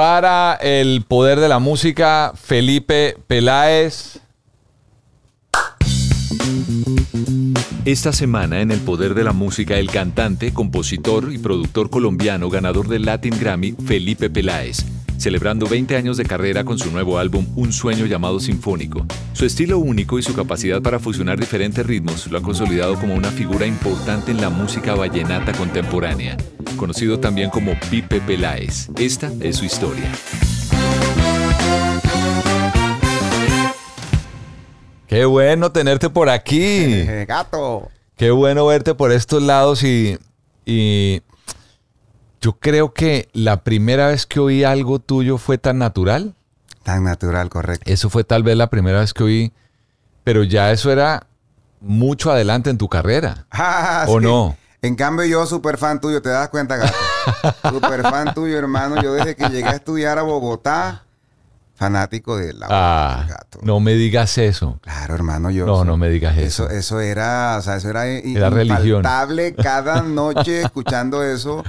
para el poder de la música, Felipe Peláez. Esta semana en El Poder de la Música, el cantante, compositor y productor colombiano ganador del Latin Grammy, Felipe Peláez, celebrando 20 años de carrera con su nuevo álbum Un sueño llamado Sinfónico. Su estilo único y su capacidad para fusionar diferentes ritmos lo ha consolidado como una figura importante en la música vallenata contemporánea, conocido también como Pipe Peláez. Esta es su historia. Qué bueno tenerte por aquí. Gato. Qué bueno verte por estos lados y, y yo creo que la primera vez que oí algo tuyo fue tan natural. Tan natural, correcto. Eso fue tal vez la primera vez que oí, pero ya eso era mucho adelante en tu carrera. Ah, ¿O no? En cambio, yo, súper fan tuyo, ¿te das cuenta, gato? super fan tuyo, hermano. Yo desde que llegué a estudiar a Bogotá, fanático de la ah, gato. No me digas eso. Claro, hermano, yo. No, no me digas eso. eso. era, o sea, eso era, cada noche escuchando eso.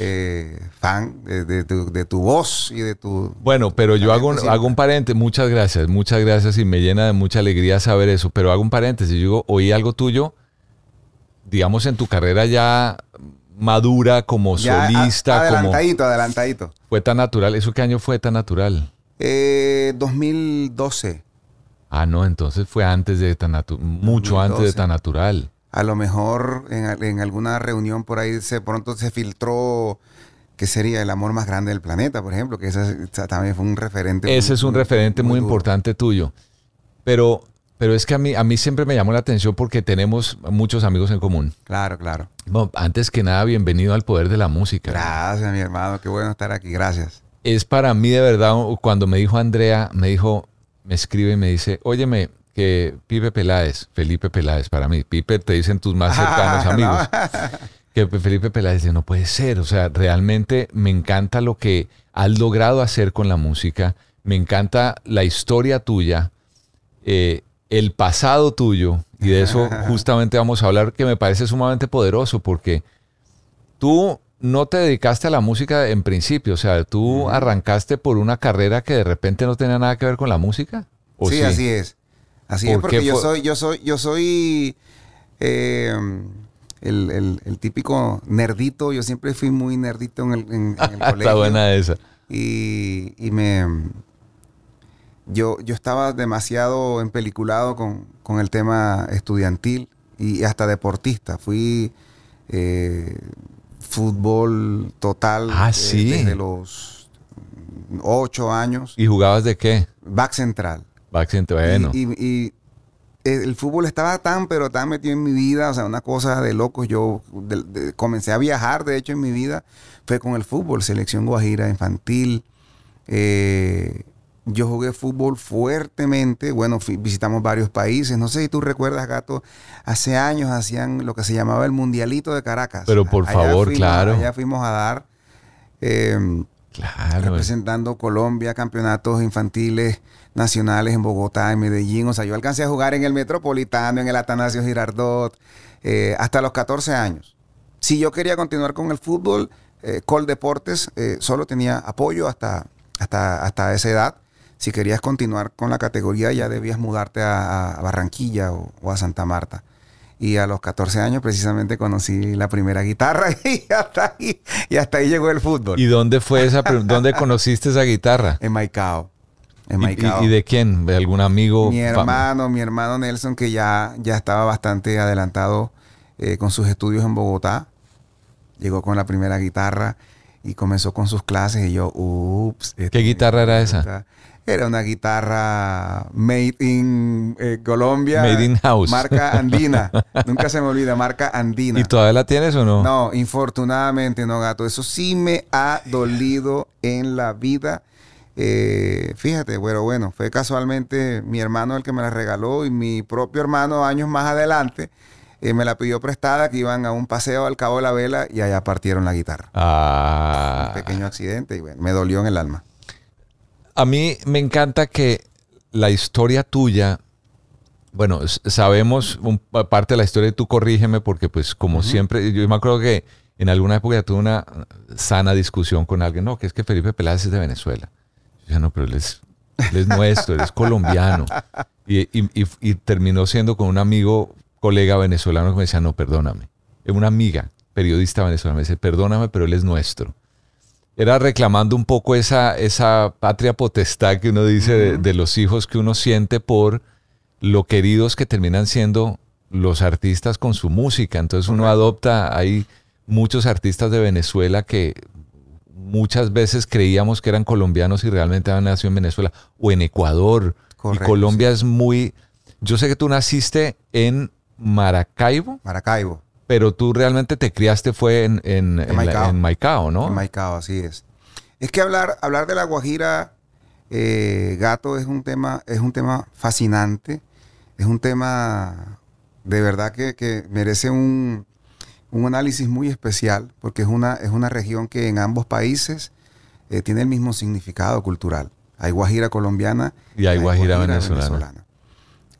Eh, fan de, de, tu voz y de tu... Bueno, pero yo hago un, hago un paréntesis, muchas gracias, muchas gracias y me llena de mucha alegría saber eso, pero hago un paréntesis, yo oí algo tuyo, digamos en tu carrera ya madura como solista. adelantadito, adelantadito. Fue tan natural, ¿eso qué año fue tan natural? 2012. Eh, ah, no, entonces fue antes de tan mucho antes de tan natural. A lo mejor en, alguna reunión por ahí se pronto se filtró que sería el amor más grande del planeta, por ejemplo, que ese también fue un referente. Ese es un referente muy, importante tuyo. Pero, pero es que a mí, a mí siempre me llamó la atención porque tenemos muchos amigos en común. Claro, claro. antes que nada, bienvenido al poder de la música. Gracias, mi hermano. Qué bueno estar aquí. Gracias es para mí de verdad, cuando me dijo Andrea, me dijo, me escribe y me dice, óyeme, que Pipe Peláez, Felipe Peláez para mí, Pipe te dicen tus más cercanos ah, amigos, que Felipe Peláez dice, no puede ser, o sea, realmente me encanta lo que has logrado hacer con la música, me encanta la historia tuya, eh, el pasado tuyo, y de eso justamente vamos a hablar, que me parece sumamente poderoso, porque tú no te dedicaste a la música en principio, o sea, tú arrancaste por una carrera que de repente no tenía nada que ver con la música. sí, así es. Así es porque yo soy, yo soy, yo soy eh, el, típico nerdito. Yo siempre fui muy nerdito en el, colegio. Está buena esa. Y, me yo, yo estaba demasiado empeliculado con, con el tema estudiantil y hasta deportista. Fui eh, fútbol total ah, eh, desde los ocho años. ¿Y jugabas de qué? Back central. Back central, Y, eh, el fútbol estaba tan, pero tan metido en mi vida, o sea, una cosa de locos. Yo comencé a viajar, de hecho, en mi vida fue con el fútbol, selección guajira infantil. Eh, yo jugué fútbol fuertemente, bueno, visitamos varios países, no sé si tú recuerdas, Gato, hace años hacían lo que se llamaba el Mundialito de Caracas. Pero por favor, claro. ya fuimos a dar, em, claro. representando Colombia, campeonatos infantiles nacionales en Bogotá, en Medellín, o sea, yo alcancé a jugar en el Metropolitano, en el Atanasio Girardot, eh, hasta los 14 años. Si yo quería continuar con el fútbol, eh, Col Deportes eh, solo tenía apoyo hasta, hasta, hasta esa edad. Si querías continuar con la categoría, ya debías mudarte a, Barranquilla o, a Santa Marta. Y a los 14 años precisamente conocí la primera guitarra y hasta ahí, y hasta ahí llegó el fútbol. ¿Y dónde fue esa, dónde conociste esa guitarra? En Maicao. ¿Y, de quién? ¿De algún amigo? Mi hermano, mi hermano Nelson, que ya, ya estaba bastante adelantado eh, con sus estudios en Bogotá. Llegó con la primera guitarra y comenzó con sus clases y yo, ups. ¿Qué este, guitarra era esa? Era una guitarra made in eh, Colombia. Made in house. Marca andina. Nunca se me olvida, marca andina. ¿Y todavía la tienes o no? No, infortunadamente no, gato. Eso sí me ha dolido en la vida. Eh, fíjate, bueno, bueno, fue casualmente mi hermano el que me la regaló y mi propio hermano años más adelante eh, me la pidió prestada que iban a un paseo al Cabo de la Vela y allá partieron la guitarra. Ah. Un pequeño accidente y bueno, me dolió en el alma. A mí me encanta que la historia tuya, bueno, sabemos parte de la historia, tú corrígeme, porque pues como siempre, yo me acuerdo que en alguna época tuve una sana discusión con alguien, no, que es que Felipe Peláez es de Venezuela. Yo decía, no, pero él es, nuestro, él es colombiano. Y, y, terminó siendo con un amigo, colega venezolano que me decía, no, perdóname. Una amiga, periodista venezolana, me dice, perdóname, pero él es nuestro era reclamando un poco esa, esa patria potestad que uno dice de, los hijos que uno siente por lo queridos que terminan siendo los artistas con su música. Entonces uno adopta, hay muchos artistas de Venezuela que muchas veces creíamos que eran colombianos y realmente han nacido en Venezuela o en Ecuador. y Colombia es muy... Yo sé que tú naciste en Maracaibo. Maracaibo. Pero tú realmente te criaste fue en, en, Maicao. ¿no? En Maicao, así es. Es que hablar, hablar de la Guajira eh, gato es un tema, es un tema fascinante, es un tema de verdad que, merece un, análisis muy especial, porque es una, es una región que en ambos países eh, tiene el mismo significado cultural. Hay Guajira colombiana y hay, Guajira, venezolana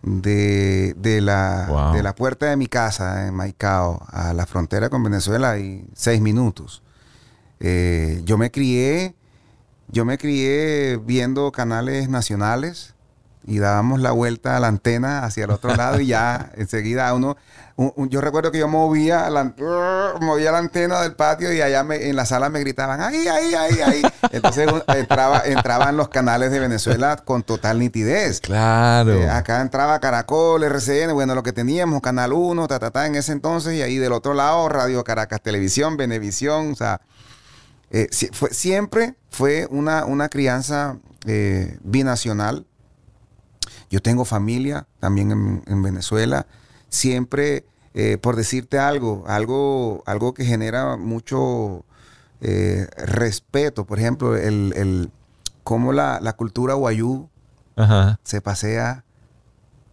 de, la, puerta de mi casa en Maicao a la frontera con Venezuela hay seis minutos. Eh, yo me crié, yo me crié viendo canales nacionales, y dábamos la vuelta a la antena hacia el otro lado y ya enseguida uno, yo recuerdo que yo movía la, movía la antena del patio y allá en la sala me gritaban, ahí, ahí, ahí, ahí. Entonces entraban los canales de Venezuela con total nitidez. Claro. Eh, acá entraba Caracol, RCN, bueno, lo que teníamos, Canal 1, ta, ta, ta, en ese entonces y ahí del otro lado Radio Caracas Televisión, Venevisión, o sea, eh, fue, siempre fue una, una crianza eh, binacional yo tengo familia también en, Venezuela. Siempre, eh, por decirte algo, algo, que genera mucho eh, respeto. Por ejemplo, el, cómo la, cultura guayú se pasea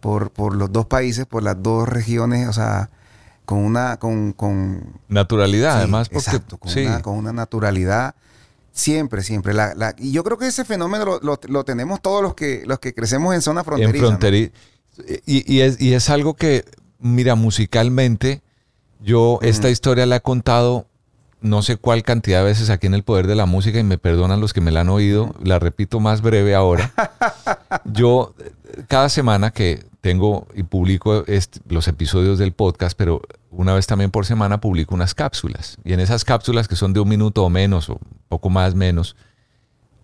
por, los dos países, por las dos regiones, o sea, con una... Con, naturalidad, además. exacto, con una naturalidad Siempre, siempre. La, y yo creo que ese fenómeno lo, tenemos todos los que, los que crecemos en zona fronteriza. y, es, algo que, mira, musicalmente, yo esta historia la he contado no sé cuál cantidad de veces aquí en el poder de la música, y me perdonan los que me la han oído, la repito más breve ahora. yo cada semana que tengo y publico los episodios del podcast, pero una vez también por semana publico unas cápsulas. Y en esas cápsulas, que son de un minuto o menos, o poco más menos,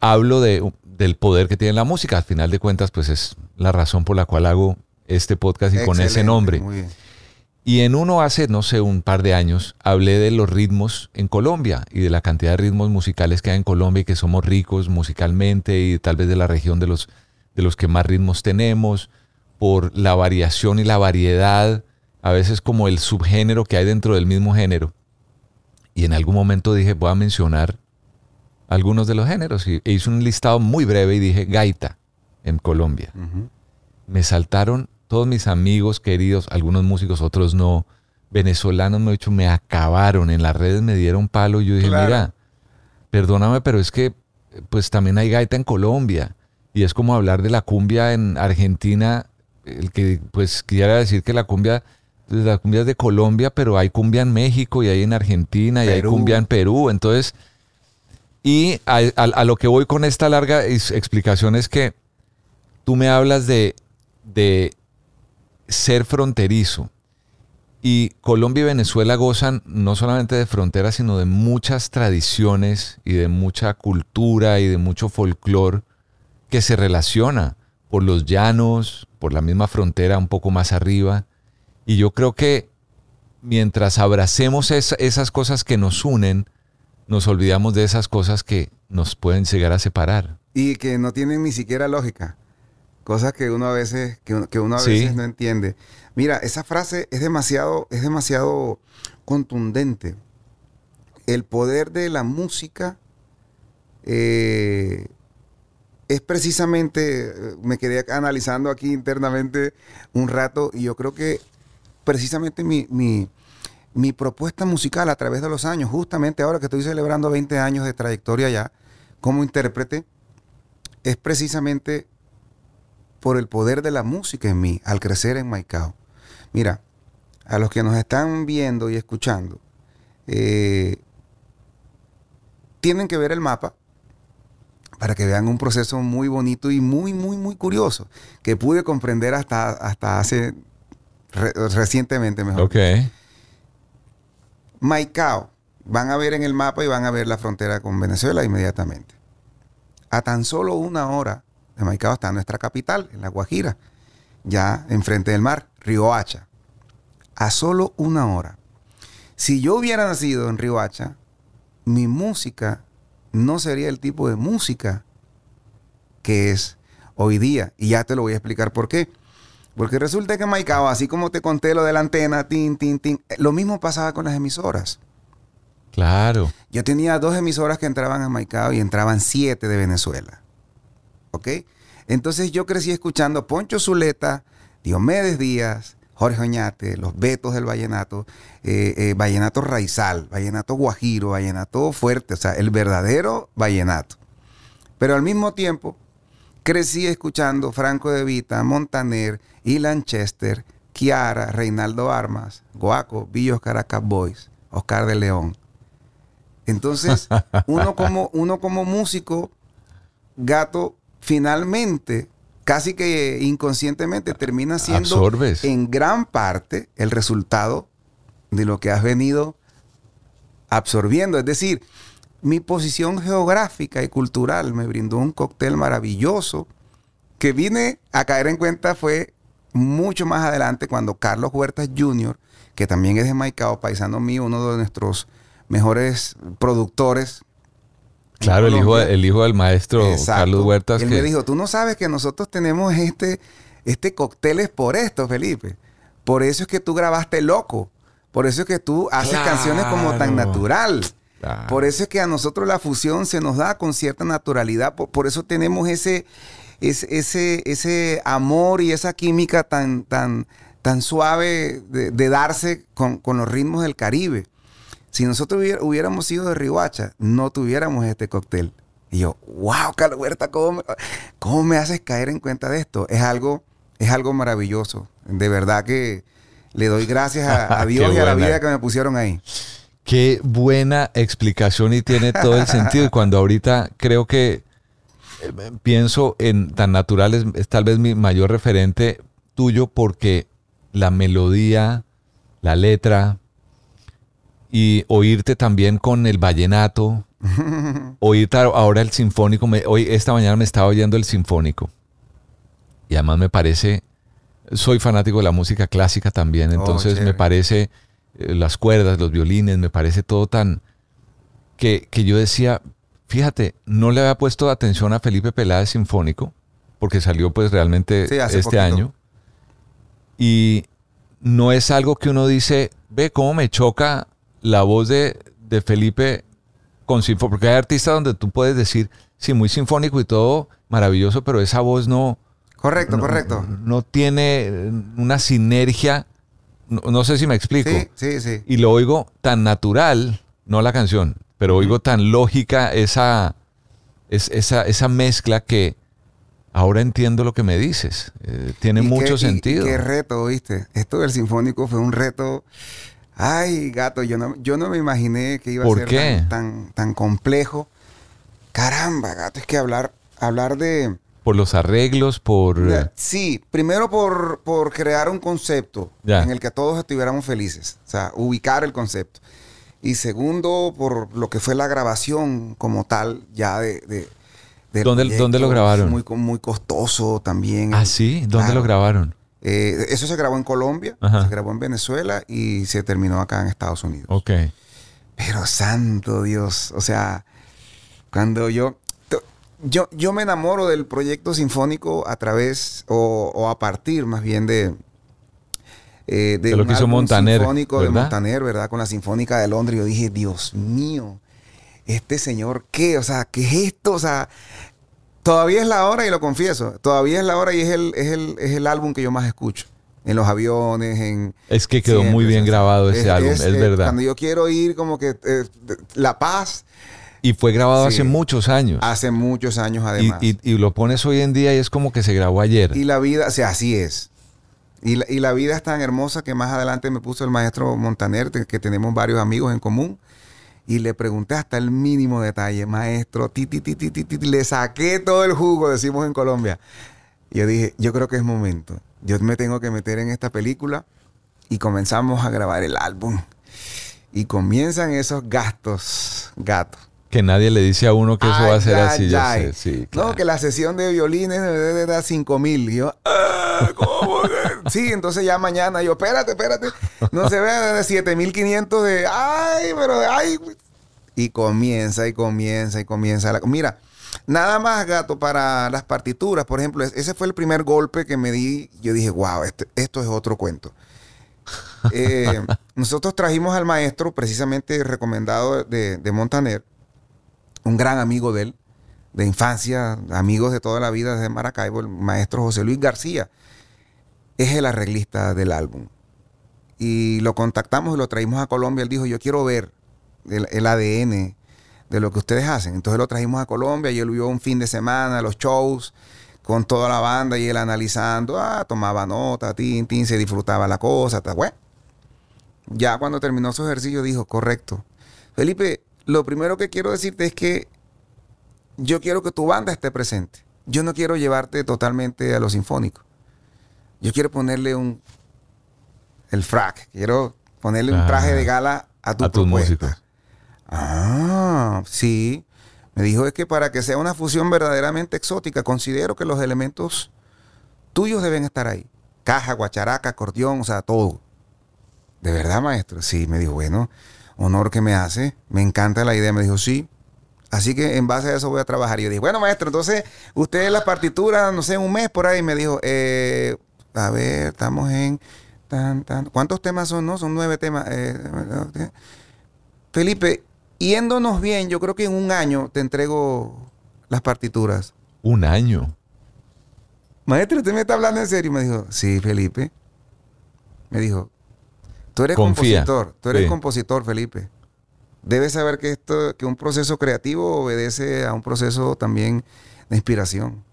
hablo de, del poder que tiene la música. Al final de cuentas, pues es la razón por la cual hago este podcast y con ese nombre. Y en uno hace, no sé, un par de años, hablé de los ritmos en Colombia y de la cantidad de ritmos musicales que hay en Colombia y que somos ricos musicalmente y tal vez de la región de los, de los que más ritmos tenemos por la variación y la variedad, a veces como el subgénero que hay dentro del mismo género. Y en algún momento dije, voy a mencionar algunos de los géneros. Y e hice un listado muy breve y dije, gaita en Colombia. Me saltaron todos mis amigos queridos, algunos músicos, otros no, venezolanos me, dicho, me acabaron, en las redes me dieron palo. Y yo dije, mira, perdóname, pero es que pues también hay gaita en Colombia. Y es como hablar de la cumbia en Argentina el que pues quisiera decir que la cumbia pues, la cumbia es de Colombia, pero hay cumbia en México y hay en Argentina y hay cumbia en Perú. Entonces, y a, lo que voy con esta larga explicación es que tú me hablas de, de ser fronterizo. Y Colombia y Venezuela gozan no solamente de fronteras, sino de muchas tradiciones y de mucha cultura y de mucho folclore que se relaciona por los llanos, por la misma frontera un poco más arriba. Y yo creo que mientras abracemos esas cosas que nos unen, nos olvidamos de esas cosas que nos pueden llegar a separar. Y que no tienen ni siquiera lógica. Cosas que uno a veces, que, uno no entiende. Mira, esa frase es demasiado, es demasiado contundente. El poder de la música eh, es precisamente, eh, me quedé analizando aquí internamente un rato y yo creo que precisamente mi, propuesta musical a través de los años, justamente ahora que estoy celebrando 20 años de trayectoria ya como intérprete, es precisamente por el poder de la música en mí al crecer en Maicao. Mira, a los que nos están viendo y escuchando, eh, tienen que ver el mapa para que vean un proceso muy bonito y muy, muy, muy curioso, que pude comprender hasta, hasta hace recientemente mejor. Ok. Maicao. Van a ver en el mapa y van a ver la frontera con Venezuela inmediatamente. A tan solo una hora de Maicao está nuestra capital, en La Guajira, ya enfrente del mar, Hacha. A solo una hora. Si yo hubiera nacido en Riohacha, mi música no sería el tipo de música que es hoy día. Y ya te lo voy a explicar por qué. Porque resulta que Maicao, así como te conté lo de la antena, tin, tin, eh, lo mismo pasaba con las emisoras. Claro. Yo tenía dos emisoras que entraban a Maicao y entraban siete de Venezuela. ¿Ok? Entonces yo crecí escuchando Poncho Zuleta, Diomedes Díaz, Jorge Oñate, los Betos del Vallenato, eh, eh, Vallenato Raizal, Vallenato Guajiro, Vallenato Fuerte, o sea, el verdadero Vallenato. Pero al mismo tiempo, crecí escuchando Franco de Vita, Montaner y Chester, Kiara, Reinaldo Armas, Guaco, Villos Caracas Boys, Oscar de León. Entonces, uno como, uno como músico, gato, finalmente casi que inconscientemente termina ah, siendo en gran parte el resultado de lo que has venido absorbiendo. Es decir, mi posición geográfica y cultural me brindó un cóctel maravilloso que vine a caer en cuenta fue mucho más adelante cuando Carlos Huertas Jr., que también es de Maicao, paisano mío, uno de nuestros mejores productores Claro, el hijo, el hijo del maestro Carlos Huertas. Él me dijo, tú no sabes que nosotros tenemos este, este cóctel es por esto, Felipe. Por eso es que tú grabaste Loco. Por eso es que tú haces canciones como tan natural. Por eso es que a nosotros la fusión se nos da con cierta naturalidad. Por, eso tenemos ese, ese, ese, ese, amor y esa química tan, tan, tan suave de, darse con los ritmos del Caribe si nosotros hubiéramos sido de Rihuacha, no tuviéramos este cóctel. Y yo, wow, calhuerta Huerta, ¿cómo me, haces caer en cuenta de esto? Es algo, es algo maravilloso. De verdad que le doy gracias a, Dios y a la vida que me pusieron ahí. Qué buena explicación y tiene todo el sentido. Y cuando ahorita creo que eh, pienso en tan natural, es tal vez mi mayor referente tuyo porque la melodía, la letra, y oírte también con el vallenato, oírte ahora el sinfónico. hoy, esta mañana me estaba oyendo el sinfónico. Y además me parece, soy fanático de la música clásica también, oh, entonces me parece eh, las cuerdas, los violines, me parece todo tan... Que, que yo decía, fíjate, no le había puesto atención a Felipe Peláez Sinfónico, porque salió pues realmente este año. Y no es algo que uno dice, ve cómo me choca la voz de, Felipe con sinfónico, porque hay artistas donde tú puedes decir, sí, muy sinfónico y todo maravilloso, pero esa voz no... Correcto, correcto. No tiene una sinergia, no, sé si me explico. Sí, sí, sí. Y lo oigo tan natural, no la canción, pero oigo tan lógica esa, esa, mezcla que ahora entiendo lo que me dices. Eh, tiene mucho sentido. qué reto, viste. Esto del sinfónico fue un reto Ay, gato, yo no, yo no me imaginé que iba a ser tan, tan, complejo. Caramba, gato, es que hablar, hablar de... Por los arreglos, por... Eh, sí, primero por, por, crear un concepto en el que todos estuviéramos felices, o sea, ubicar el concepto. Y segundo, por lo que fue la grabación como tal, ya de, ¿Dónde, lo grabaron? Muy, muy costoso también. Ah, sí, ¿dónde lo grabaron? Eh, eso se grabó en Colombia, se grabó en Venezuela y se terminó acá en Estados Unidos. Ok. Pero santo Dios, o sea, cuando yo... Yo, yo me enamoro del proyecto sinfónico a través, o, a partir más bien de, eh, de, lo que hizo Montaner, sinfónico de Montaner, ¿verdad? Con la Sinfónica de Londres. Yo dije, Dios mío, este señor, ¿qué? O sea, ¿qué es esto? O sea, todavía es la hora y lo confieso. Todavía es la hora y es el, es el, es el álbum que yo más escucho. En los aviones, en... Es que quedó muy bien grabado ese álbum, es, verdad. Cuando yo quiero ir, como que eh, la paz... Y fue grabado hace muchos años. Hace muchos años, además. Y, lo pones hoy en día y es como que se grabó ayer. Y la vida, o sea, así es. Y la, y la vida es tan hermosa que más adelante me puso el maestro Montaner, que tenemos varios amigos en común y le pregunté hasta el mínimo detalle, maestro, ti, le saqué todo el jugo, decimos en Colombia. yo dije, yo creo que es momento, yo me tengo que meter en esta película y comenzamos a grabar el álbum. Y comienzan esos gastos, gatos. Que nadie le dice a uno que eso va a ser así. ya sé. No, que la sesión de violines era 5 mil. Y yo, ah, ¿cómo? sí, entonces ya mañana yo, espérate, espérate. No se vea 7500 de, ay, pero, ay. Y comienza y comienza y comienza. La, mira, nada más, gato, para las partituras. Por ejemplo, ese fue el primer golpe que me di. Yo dije, wow, este, esto es otro cuento. Eh, nosotros trajimos al maestro, precisamente recomendado de Montaner, un gran amigo de él, de infancia, amigos de toda la vida desde Maracaibo, el maestro José Luis García, es el arreglista del álbum. Y lo contactamos y lo traímos a Colombia. Él dijo, yo quiero ver el, ADN de lo que ustedes hacen. Entonces lo trajimos a Colombia y él vio un fin de semana, los shows con toda la banda y él analizando, ah, tomaba nota, se disfrutaba la cosa, está bueno. Ya cuando terminó su ejercicio dijo, correcto. Felipe, lo primero que quiero decirte es que yo quiero que tu banda esté presente. Yo no quiero llevarte totalmente a lo sinfónico. Yo quiero ponerle un el frac, quiero ponerle un traje de gala a tu, a tu música. Ah, sí. Me dijo es que para que sea una fusión verdaderamente exótica, considero que los elementos tuyos deben estar ahí. Caja, guacharaca, acordeón, o sea, todo. De verdad, maestro. Sí, me dijo, bueno, honor que me hace, me encanta la idea, me dijo, sí. Así que en base a eso voy a trabajar. Y yo dije, bueno, maestro, entonces usted las partituras, no sé, un mes por ahí, me dijo, eh, a ver, estamos en... Tan, tan, ¿Cuántos temas son? No, son nueve temas. Eh, Felipe, yéndonos bien, yo creo que en un año te entrego las partituras. ¿Un año? Maestro, ¿usted me está hablando en serio? Me dijo, sí, Felipe. Me dijo, Tú eres compositor, tú eres compositor, Felipe. Debes saber que, esto, que un proceso creativo obedece a un proceso también de inspiración.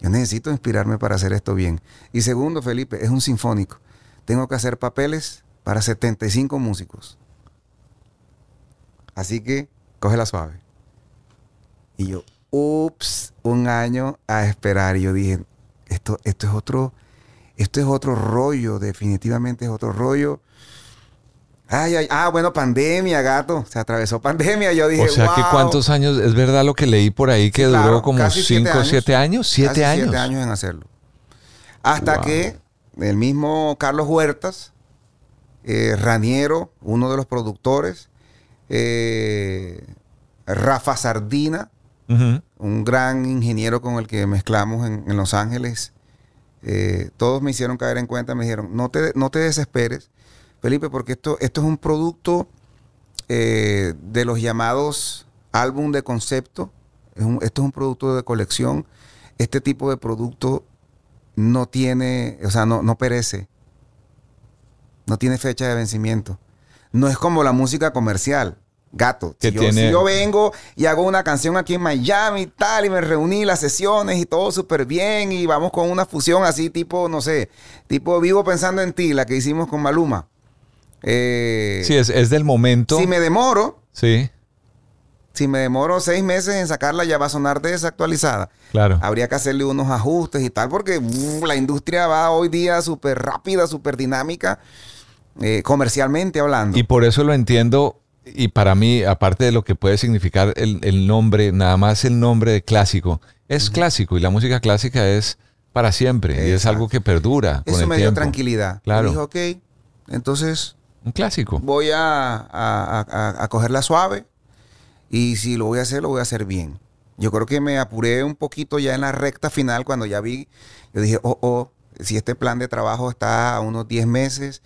Yo necesito inspirarme para hacer esto bien. Y segundo, Felipe, es un sinfónico. Tengo que hacer papeles para 75 músicos. Así que coge la suave. Y yo, ups, un año a esperar. Y yo dije, esto, esto es otro, esto es otro rollo, definitivamente es otro rollo ah, bueno, pandemia, gato. Se atravesó pandemia. Yo dije, O sea, cuántos años, es verdad lo que leí por ahí, que duró como 5 o 7 años. 7 años. 7 años en hacerlo. Hasta que el mismo Carlos Huertas, eh, Raniero, uno de los productores, eh, Rafa Sardina, un gran ingeniero con el que mezclamos en, Los Ángeles, eh, todos me hicieron caer en cuenta, me dijeron, no no te desesperes Felipe, porque esto, esto es un producto eh, de los llamados álbum de concepto. esto es un producto de colección. Este tipo de producto no tiene, o sea, no, no perece. No tiene fecha de vencimiento. No es como la música comercial gato. si, yo, vengo y hago una canción aquí en Miami y tal, y me reuní las sesiones y todo súper bien, y vamos con una fusión así tipo, no sé, tipo Vivo Pensando en Ti, la que hicimos con Maluma. Eh, sí, es, es, del momento. Si me demoro. Sí. Si me demoro seis meses en sacarla, ya va a sonar desactualizada. Claro. Habría que hacerle unos ajustes y tal, porque la industria va hoy día súper rápida, súper dinámica, eh, comercialmente hablando. Y por eso lo entiendo. Y para mí, aparte de lo que puede significar el, nombre, nada más el nombre de clásico, es clásico y la música clásica es para siempre y es algo que perdura. Eso con el me dio tranquilidad. Claro. dijo, ok, entonces un clásico. Voy a, a, a, cogerla suave y si lo voy a hacer, lo voy a hacer bien. Yo creo que me apuré un poquito ya en la recta final cuando ya vi, yo dije, oh, oh, si este plan de trabajo está a unos 10 meses,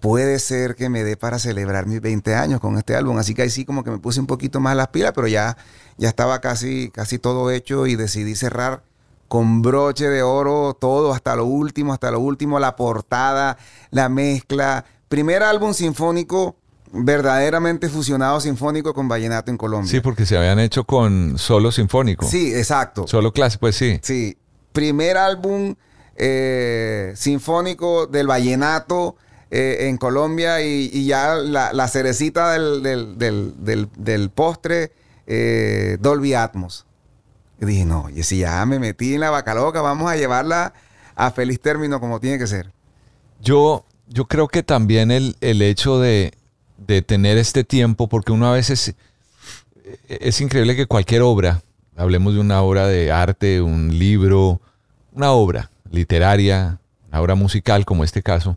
puede ser que me dé para celebrar mis 20 años con este álbum. Así que ahí sí como que me puse un poquito más las pilas, pero ya, ya estaba casi, casi todo hecho y decidí cerrar con broche de oro todo, hasta lo último, hasta lo último, la portada, la mezcla, primer álbum sinfónico verdaderamente fusionado sinfónico con vallenato en Colombia. Sí, porque se habían hecho con solo sinfónico. Sí, exacto. Solo clásico, pues sí. Sí, primer álbum eh, sinfónico del vallenato eh, en Colombia y, ya la, cerecita del, postre, eh, Dolby Atmos. Y dije, no, y si ya me metí en la vaca loca, vamos a llevarla a feliz término como tiene que ser. Yo yo creo que también el, hecho de, tener este tiempo, porque uno a veces eh, es increíble que cualquier obra, hablemos de una obra de arte, un libro, una obra literaria, una obra musical como este caso,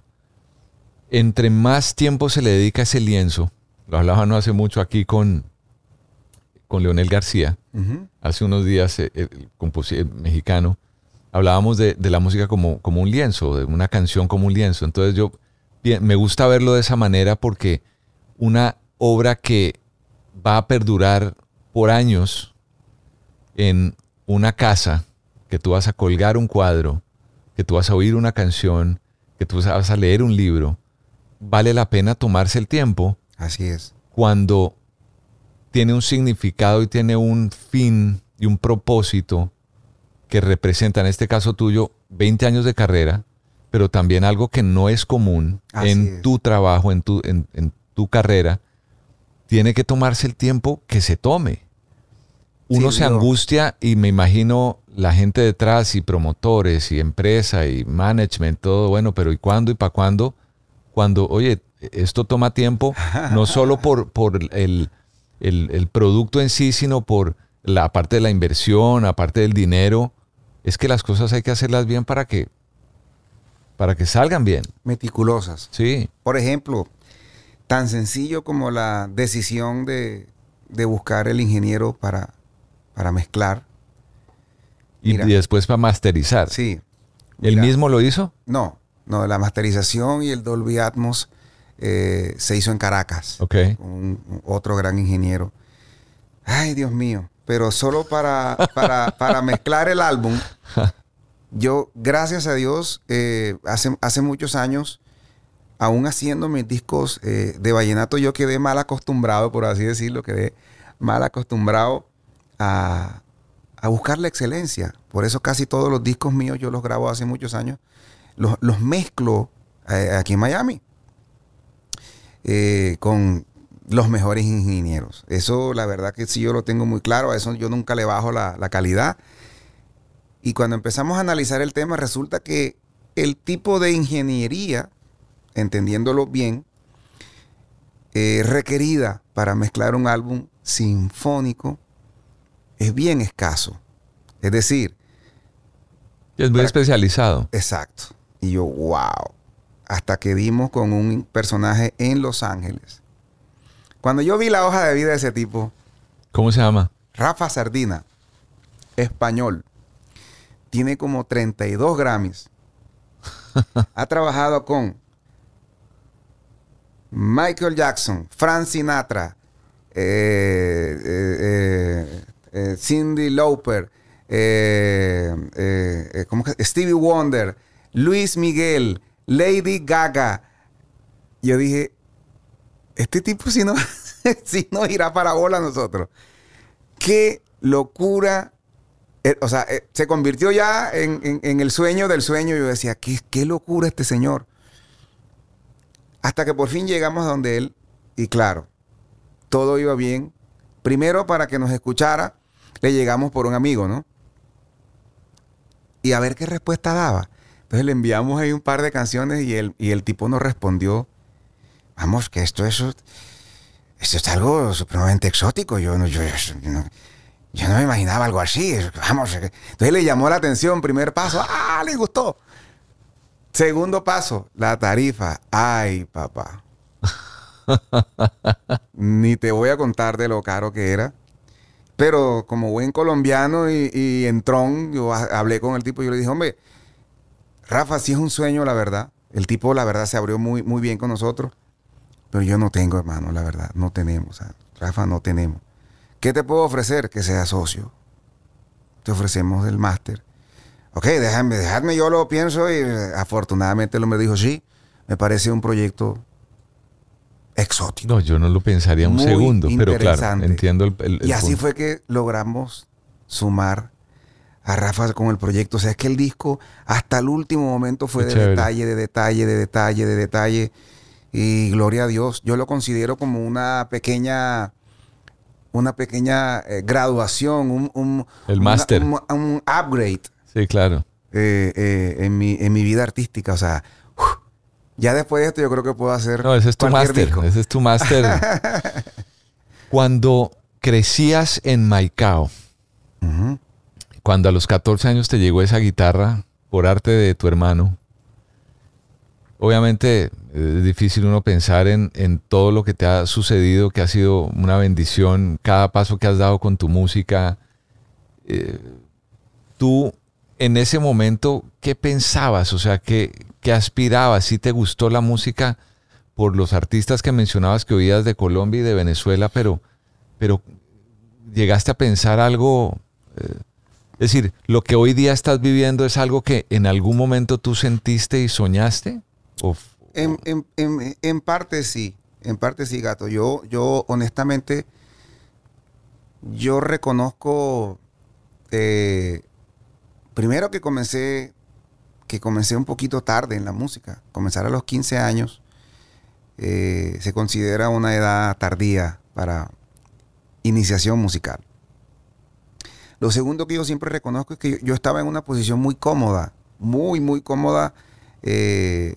entre más tiempo se le dedica a ese lienzo, lo hablaba no hace mucho aquí con, con Leonel García, hace unos días, eh, el, compositor mexicano, hablábamos de, la música como, como un lienzo, de una canción como un lienzo. Entonces yo me gusta verlo de esa manera porque una obra que va a perdurar por años en una casa, que tú vas a colgar un cuadro, que tú vas a oír una canción, que tú vas a leer un libro, vale la pena tomarse el tiempo. Así es. Cuando tiene un significado y tiene un fin y un propósito que representa, en este caso tuyo, 20 años de carrera, pero también algo que no es común en tu trabajo, en tu, en, tu carrera, tiene que tomarse el tiempo que se tome. Uno se angustia y me imagino la gente detrás y promotores y empresa y management, todo bueno, pero ¿y cuándo y para cuándo? Cuando, oye, esto toma tiempo, no solo por, por el producto en sí, sino por la parte de la inversión, aparte del dinero, es que las cosas hay que hacerlas bien para que, para que salgan bien. Meticulosas. Sí. Por ejemplo, tan sencillo como la decisión de, buscar el ingeniero para, para mezclar. Y, después para masterizar. Sí. ¿El mismo lo hizo? No, no, la masterización y el Dolby Atmos eh, se hizo en Caracas. Ok. un, otro gran ingeniero. Ay, Dios mío pero solo para, para, mezclar el álbum, yo, gracias a Dios, eh, hace, hace muchos años, aún haciendo mis discos eh, de vallenato, yo quedé mal acostumbrado, por así decirlo, quedé mal acostumbrado a, a buscar la excelencia. Por eso casi todos los discos míos yo los grabo hace muchos años, los, mezclo eh, aquí en Miami. con los mejores ingenieros. Eso la verdad que sí yo lo tengo muy claro, a eso yo nunca le bajo la, la calidad. Y cuando empezamos a analizar el tema resulta que el tipo de ingeniería, entendiéndolo bien, eh, requerida para mezclar un álbum sinfónico es bien escaso. Es decir... Es muy especializado. Exacto. Y yo, wow. Hasta que dimos con un personaje en Los Ángeles cuando yo vi la hoja de vida de ese tipo. ¿Cómo se llama? Rafa Sardina, español. Tiene como 32 Grammys. ha trabajado con Michael Jackson, Frank Sinatra, eh, eh, eh, Cindy Lauper, Stevie Wonder, Luis Miguel, Lady Gaga. Yo dije, este tipo si no, irá para bola a nosotros. Qué locura. Eh, o sea, eh, se convirtió ya en, el sueño del sueño. Yo decía, ¿qué, qué locura este señor. Hasta que por fin llegamos a donde él. Y claro, todo iba bien. Primero, para que nos escuchara, le llegamos por un amigo, ¿no? Y a ver qué respuesta daba. Entonces le enviamos ahí un par de canciones y el, y el tipo nos respondió Vamos, que esto es, esto es algo supremamente exótico. Yo no, yo, no, me imaginaba algo así. Vamos, entonces le llamó la atención, primer paso, ah, le gustó. Segundo paso, la tarifa. Ay, papá. Ni te voy a contar de lo caro que era. Pero como buen colombiano y, y entrón, yo hablé con el tipo y yo le dije, hombre, Rafa, sí es un sueño, la verdad. El tipo, la verdad, se abrió muy, muy bien con nosotros. Pero yo no tengo, hermano, la verdad, no tenemos. Ah, Rafa, no tenemos. ¿Qué te puedo ofrecer? Que seas socio. Te ofrecemos el máster. Ok, déjame, déjame, yo lo pienso y eh, afortunadamente lo me dijo, sí, me parece un proyecto exótico. No, yo no lo pensaría un segundo, pero claro, entiendo el, Y así fue que logramos sumar a Rafa con el proyecto. O sea, es que el disco hasta el último momento fue de detalle, de detalle, de detalle, de detalle. Y gloria a Dios, yo lo considero como una pequeña una pequeña eh, graduación, un, el máster, un, upgrade. Sí, claro. Eh, eh, en, mi, vida artística, o sea, ya después de esto yo creo que puedo hacer. No, ese es tu máster. Ese es tu máster. cuando crecías en Maicao, cuando a los 14 años te llegó esa guitarra por arte de tu hermano, Obviamente eh, es difícil uno pensar en, todo lo que te ha sucedido, que ha sido una bendición, cada paso que has dado con tu música. Eh, tú, en ese momento, ¿qué pensabas? O sea, ¿qué, aspirabas? ¿Si te gustó la música por los artistas que mencionabas que oías de Colombia y de Venezuela, pero, pero llegaste a pensar algo... Eh, es decir, lo que hoy día estás viviendo es algo que en algún momento tú sentiste y soñaste? En, parte sí, en parte sí, gato. Yo, yo honestamente, yo reconozco, eh, primero que comencé, que comencé un poquito tarde en la música. Comenzar a los 15 años eh, se considera una edad tardía para iniciación musical. Lo segundo que yo siempre reconozco es que yo, estaba en una posición muy cómoda, muy, muy cómoda. Eh,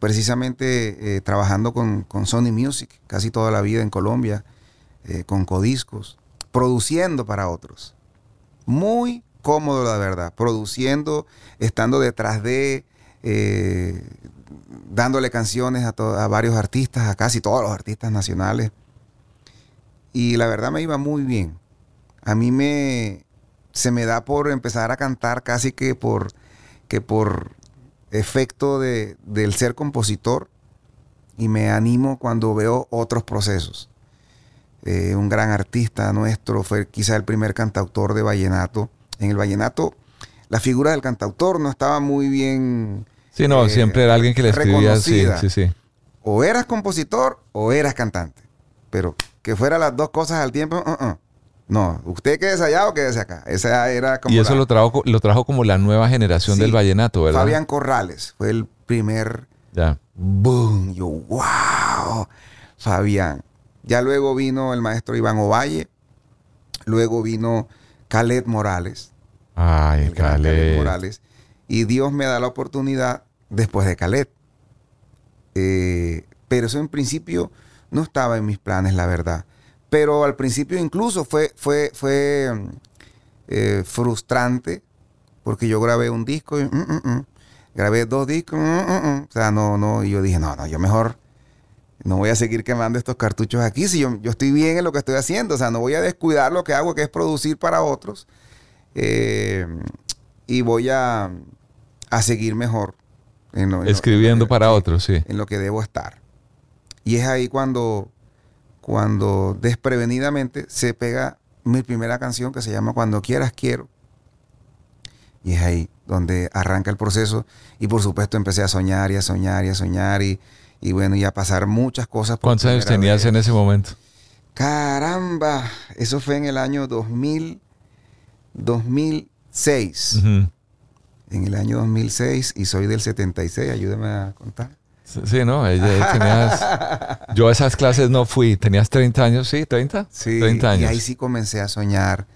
precisamente eh, trabajando con, Sony Music casi toda la vida en Colombia, eh, con codiscos, produciendo para otros. Muy cómodo, la verdad, produciendo, estando detrás de, eh, dándole canciones a, a varios artistas, a casi todos los artistas nacionales. Y la verdad me iba muy bien. A mí me, se me da por empezar a cantar casi que por, que por efecto de, del ser compositor y me animo cuando veo otros procesos. Eh, un gran artista nuestro, fue quizá el primer cantautor de vallenato. En el vallenato la figura del cantautor no estaba muy bien... Sí, no, eh, siempre era alguien que le escribía, sí, sí, O eras compositor o eras cantante, pero que fuera las dos cosas al tiempo, uh-uh. No, usted quédese allá o quédese acá. Esa era como. Y eso lo, trajo, lo trajo como la nueva generación del vallenato, ¿verdad? Fabián Corrales fue el primer. Ya. ¡Boom! Yo, ¡wow! Fabián. Ya luego vino el maestro Iván Ovalle. Luego vino Calet Morales. Ay, Morales. Y Dios me da la oportunidad después de Calet. Eh, pero eso en principio no estaba en mis planes, la verdad. Pero al principio incluso fue, fue, fue eh, frustrante porque yo grabé un disco y mm, mm, mm, grabé dos discos. O sea, no, no. Y yo dije, no, no, yo mejor no voy a seguir quemando estos cartuchos aquí. Si yo, yo estoy bien en lo que estoy haciendo. O sea, no voy a descuidar lo que hago, que es producir para otros. Eh, y voy a, a seguir mejor. Escribiendo para otros, sí. En lo que debo estar. Y es ahí cuando cuando desprevenidamente se pega mi primera canción que se llama Cuando quieras quiero. Y es ahí donde arranca el proceso. Y por supuesto empecé a soñar y a soñar y a soñar y, bueno, y a pasar muchas cosas. ¿Cuántos años tenías en ese momento? Caramba, eso fue en el año 2000, 2006. En el año 2006 y soy del 76, ayúdame a contar. Sí, no, yo a esas clases no fui, tenías 30 años, sí, 30. Sí, años. y ahí sí comencé a soñar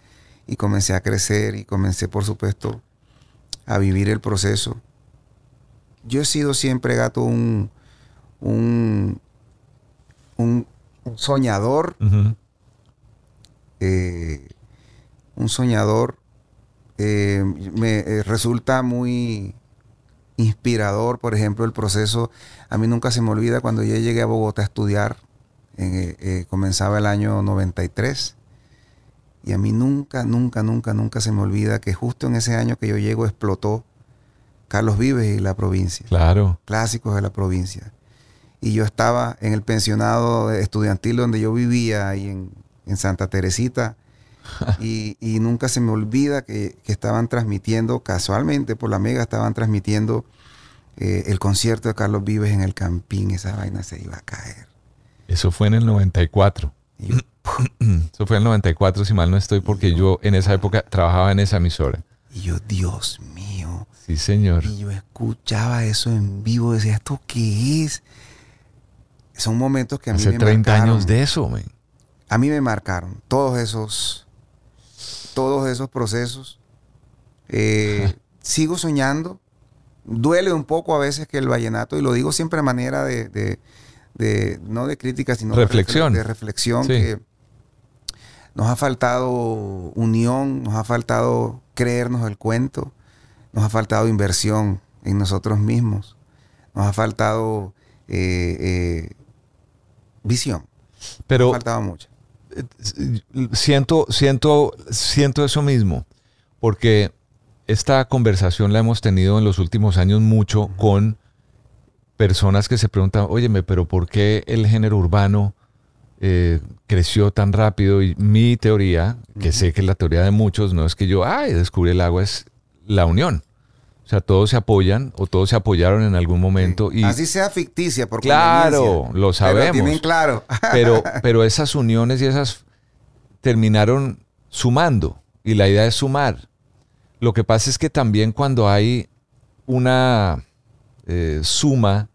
y comencé a crecer y comencé, por supuesto, a vivir el proceso. Yo he sido siempre, gato, un, un, un soñador, eh, un soñador, eh, me eh, resulta muy inspirador, por ejemplo, el proceso. A mí nunca se me olvida cuando yo llegué a Bogotá a estudiar, eh, eh, comenzaba el año 93. Y a mí nunca, nunca, nunca, nunca se me olvida que justo en ese año que yo llego explotó Carlos Vives y la provincia. Claro. Clásicos de la provincia. Y yo estaba en el pensionado estudiantil donde yo vivía, ahí en, en Santa Teresita, y, nunca se me olvida que, estaban transmitiendo, casualmente por la mega, estaban transmitiendo eh, el concierto de Carlos Vives en el Campín. Esa vaina se iba a caer. Eso fue en el 94. Eso fue en el 94, si mal no estoy, porque yo, en esa época trabajaba en esa emisora. Y yo, Dios mío. Sí, señor. Y yo escuchaba eso en vivo, decía, ¿esto qué es? Son momentos que a mí Hace 30 años de eso, A mí me marcaron todos esos todos esos procesos. Eh, sigo soñando. Duele un poco a veces que el vallenato, y lo digo siempre de manera de, no de crítica, sino de reflexión, que nos ha faltado unión, nos ha faltado creernos el cuento, nos ha faltado inversión en nosotros mismos, nos ha faltado eh, eh, visión. Pero, nos ha faltado mucho siento, siento, siento eso mismo, porque esta conversación la hemos tenido en los últimos años mucho con personas que se preguntan, óyeme, pero ¿por qué el género urbano eh, creció tan rápido? Y mi teoría, que sé que es la teoría de muchos, no es que yo, ay, descubrí el agua, es la unión sea, todos se apoyan o todos se apoyaron en algún momento. Y, Así sea ficticia, porque. Claro, lo sabemos. Pero claro. pero, pero esas uniones y esas terminaron sumando. Y la idea es sumar. Lo que pasa es que también cuando hay una eh, suma,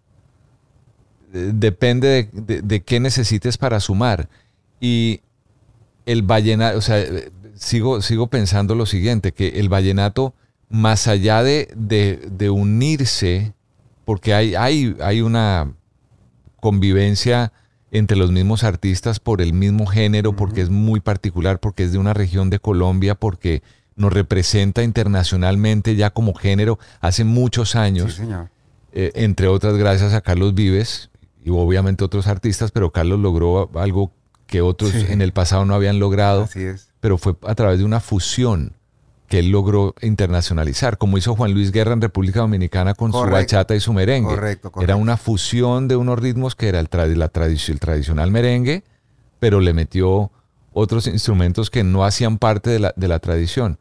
eh, depende de, qué necesites para sumar. Y el vallenato, o sea, eh, sigo, sigo pensando lo siguiente, que el vallenato más allá de, unirse, porque hay, hay, hay, una convivencia entre los mismos artistas por el mismo género, porque es muy particular, porque es de una región de Colombia, porque nos representa internacionalmente ya como género hace muchos años, sí, señor. Eh, entre otras gracias a Carlos Vives y obviamente otros artistas, pero Carlos logró algo que otros en el pasado no habían logrado, Así es. pero fue a través de una fusión que él logró internacionalizar, como hizo Juan Luis Guerra en República Dominicana con su bachata y su merengue. Era una fusión de unos ritmos que era el, la tradicional merengue, pero le metió otros instrumentos que no hacían parte de la, tradición.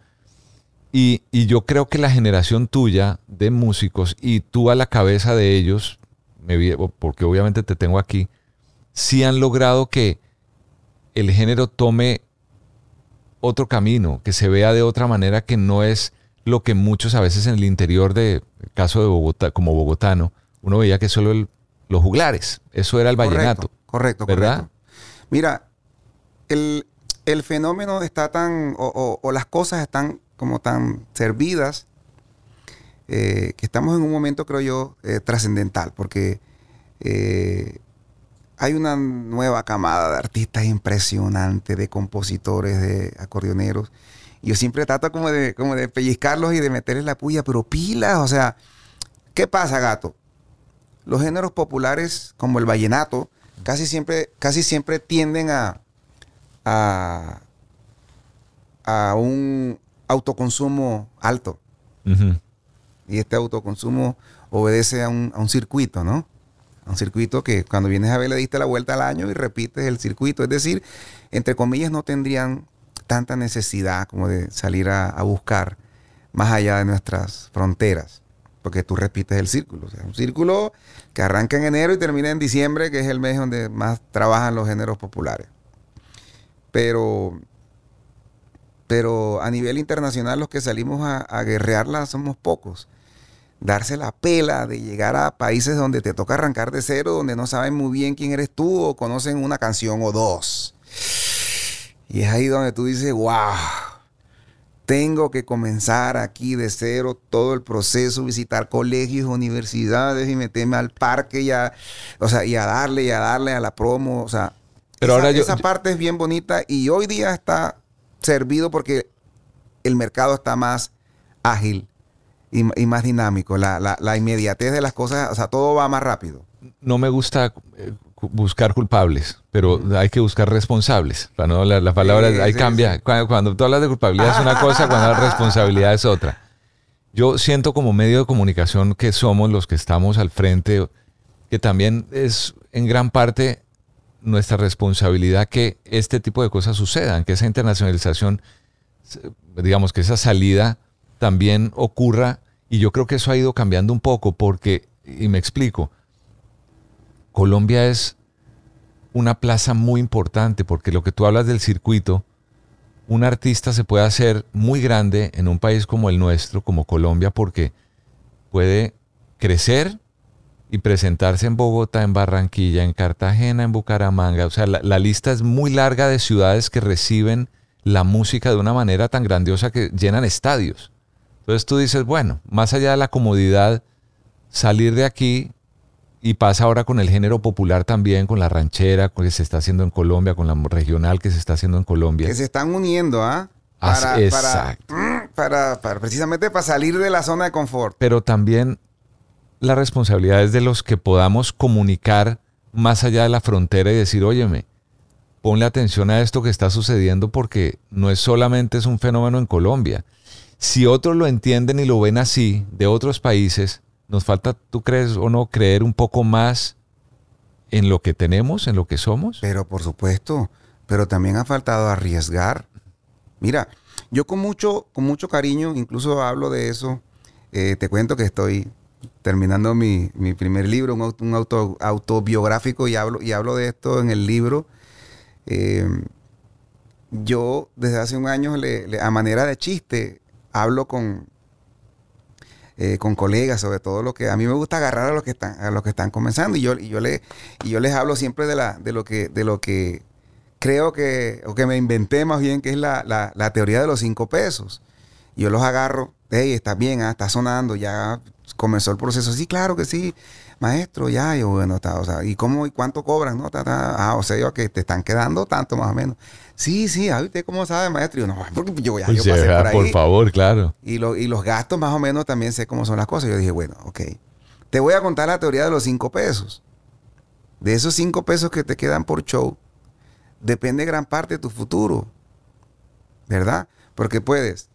Y, yo creo que la generación tuya de músicos y tú a la cabeza de ellos, me, porque obviamente te tengo aquí, sí han logrado que el género tome otro camino, que se vea de otra manera que no es lo que muchos a veces en el interior de caso de Bogotá, como bogotano, uno veía que solo los juglares, eso era el vallenato. Correcto, ¿verdad? Correcto. Mira, el, fenómeno está tan, o, las cosas están como tan servidas, eh, que estamos en un momento, creo yo, eh, trascendental, porque eh, hay una nueva camada de artistas impresionantes, de compositores, de acordeoneros. Yo siempre trato como de, como de pellizcarlos y de meterles la puya, pero pilas, o sea, ¿qué pasa, gato? Los géneros populares, como el vallenato, casi siempre, casi siempre tienden a, a, un autoconsumo alto. Y este autoconsumo obedece a un, a un circuito, ¿no? Un circuito que cuando vienes a ver le diste la vuelta al año y repites el circuito. Es decir, entre comillas, no tendrían tanta necesidad como de salir a, buscar más allá de nuestras fronteras porque tú repites el círculo. O sea, un círculo que arranca en enero y termina en diciembre, que es el mes donde más trabajan los géneros populares. Pero, pero a nivel internacional los que salimos a, a guerrearla somos pocos darse la pela de llegar a países donde te toca arrancar de cero, donde no saben muy bien quién eres tú o conocen una canción o dos. Y es ahí donde tú dices, wow, tengo que comenzar aquí de cero todo el proceso, visitar colegios, universidades y meterme al parque y a, o sea, y a darle y a darle a la promo. sea, Pero ahora esa parte es bien bonita y hoy día está servido porque el mercado está más ágil y, más dinámico. La, la, inmediatez de las cosas, o sea, todo va más rápido. No me gusta eh, buscar culpables, pero hay que buscar responsables. no la, palabra ahí cambia. Cuando, tú hablas de culpabilidad es una cosa, cuando de responsabilidad es otra. Yo siento como medio de comunicación que somos los que estamos al frente, que también es en gran parte nuestra responsabilidad que este tipo de cosas sucedan, que esa internacionalización, digamos que esa salida también ocurra y yo creo que eso ha ido cambiando un poco porque, y me explico, Colombia es una plaza muy importante porque lo que tú hablas del circuito, un artista se puede hacer muy grande en un país como el nuestro, como Colombia, porque puede crecer y presentarse en Bogotá, en Barranquilla, en Cartagena, en Bucaramanga. O sea, la, lista es muy larga de ciudades que reciben la música de una manera tan grandiosa que llenan estadios. Entonces tú dices, bueno, más allá de la comodidad, salir de aquí y pasa ahora con el género popular también, con la ranchera que se está haciendo en Colombia, con la regional que se está haciendo en Colombia. Que se están uniendo, ¿ah? ah para, Exacto. Mm, para, para, precisamente para salir de la zona de confort. Pero también la responsabilidad es de los que podamos comunicar más allá de la frontera y decir, óyeme, ponle atención a esto que está sucediendo porque no es solamente es un fenómeno en Colombia. Si otros lo entienden y lo ven así de otros países, nos falta, ¿tú crees o no, creer un poco más en lo que tenemos, en lo que somos? Pero por supuesto, pero también ha faltado arriesgar. Mira, yo con mucho, con mucho cariño, incluso hablo de eso, eh, te cuento que estoy terminando mi, primer libro, un, auto, autobiográfico, y hablo, y hablo de esto en el libro. Eh, yo desde hace un año, a manera de chiste, hablo con, eh, con colegas, sobre todo lo que a mí me gusta agarrar a los que están, a los que están comenzando y yo, y yo, y yo les hablo siempre de, la, de, lo que, de lo que creo que, o que me inventé más bien, que es la, la, la teoría de los cinco pesos. Yo los agarro, hey, está bien, ah, está sonando, ya comenzó el proceso. Sí, claro que sí, maestro, ya, yo, bueno, está, o sea, ¿y cómo y cuánto cobran? No, ah, o sea, yo que te están quedando tanto más o menos. Sí, sí, ¿a ah, ¿usted cómo sabe, maestro? yo, no, ah, porque yo voy a pasar por ahí. Por favor, claro. Y, y los gastos más o menos también sé cómo son las cosas. Yo dije, bueno, ok. Te voy a contar la teoría de los cinco pesos. De esos cinco pesos que te quedan por show, depende gran parte de tu futuro. ¿Verdad? Porque puedes.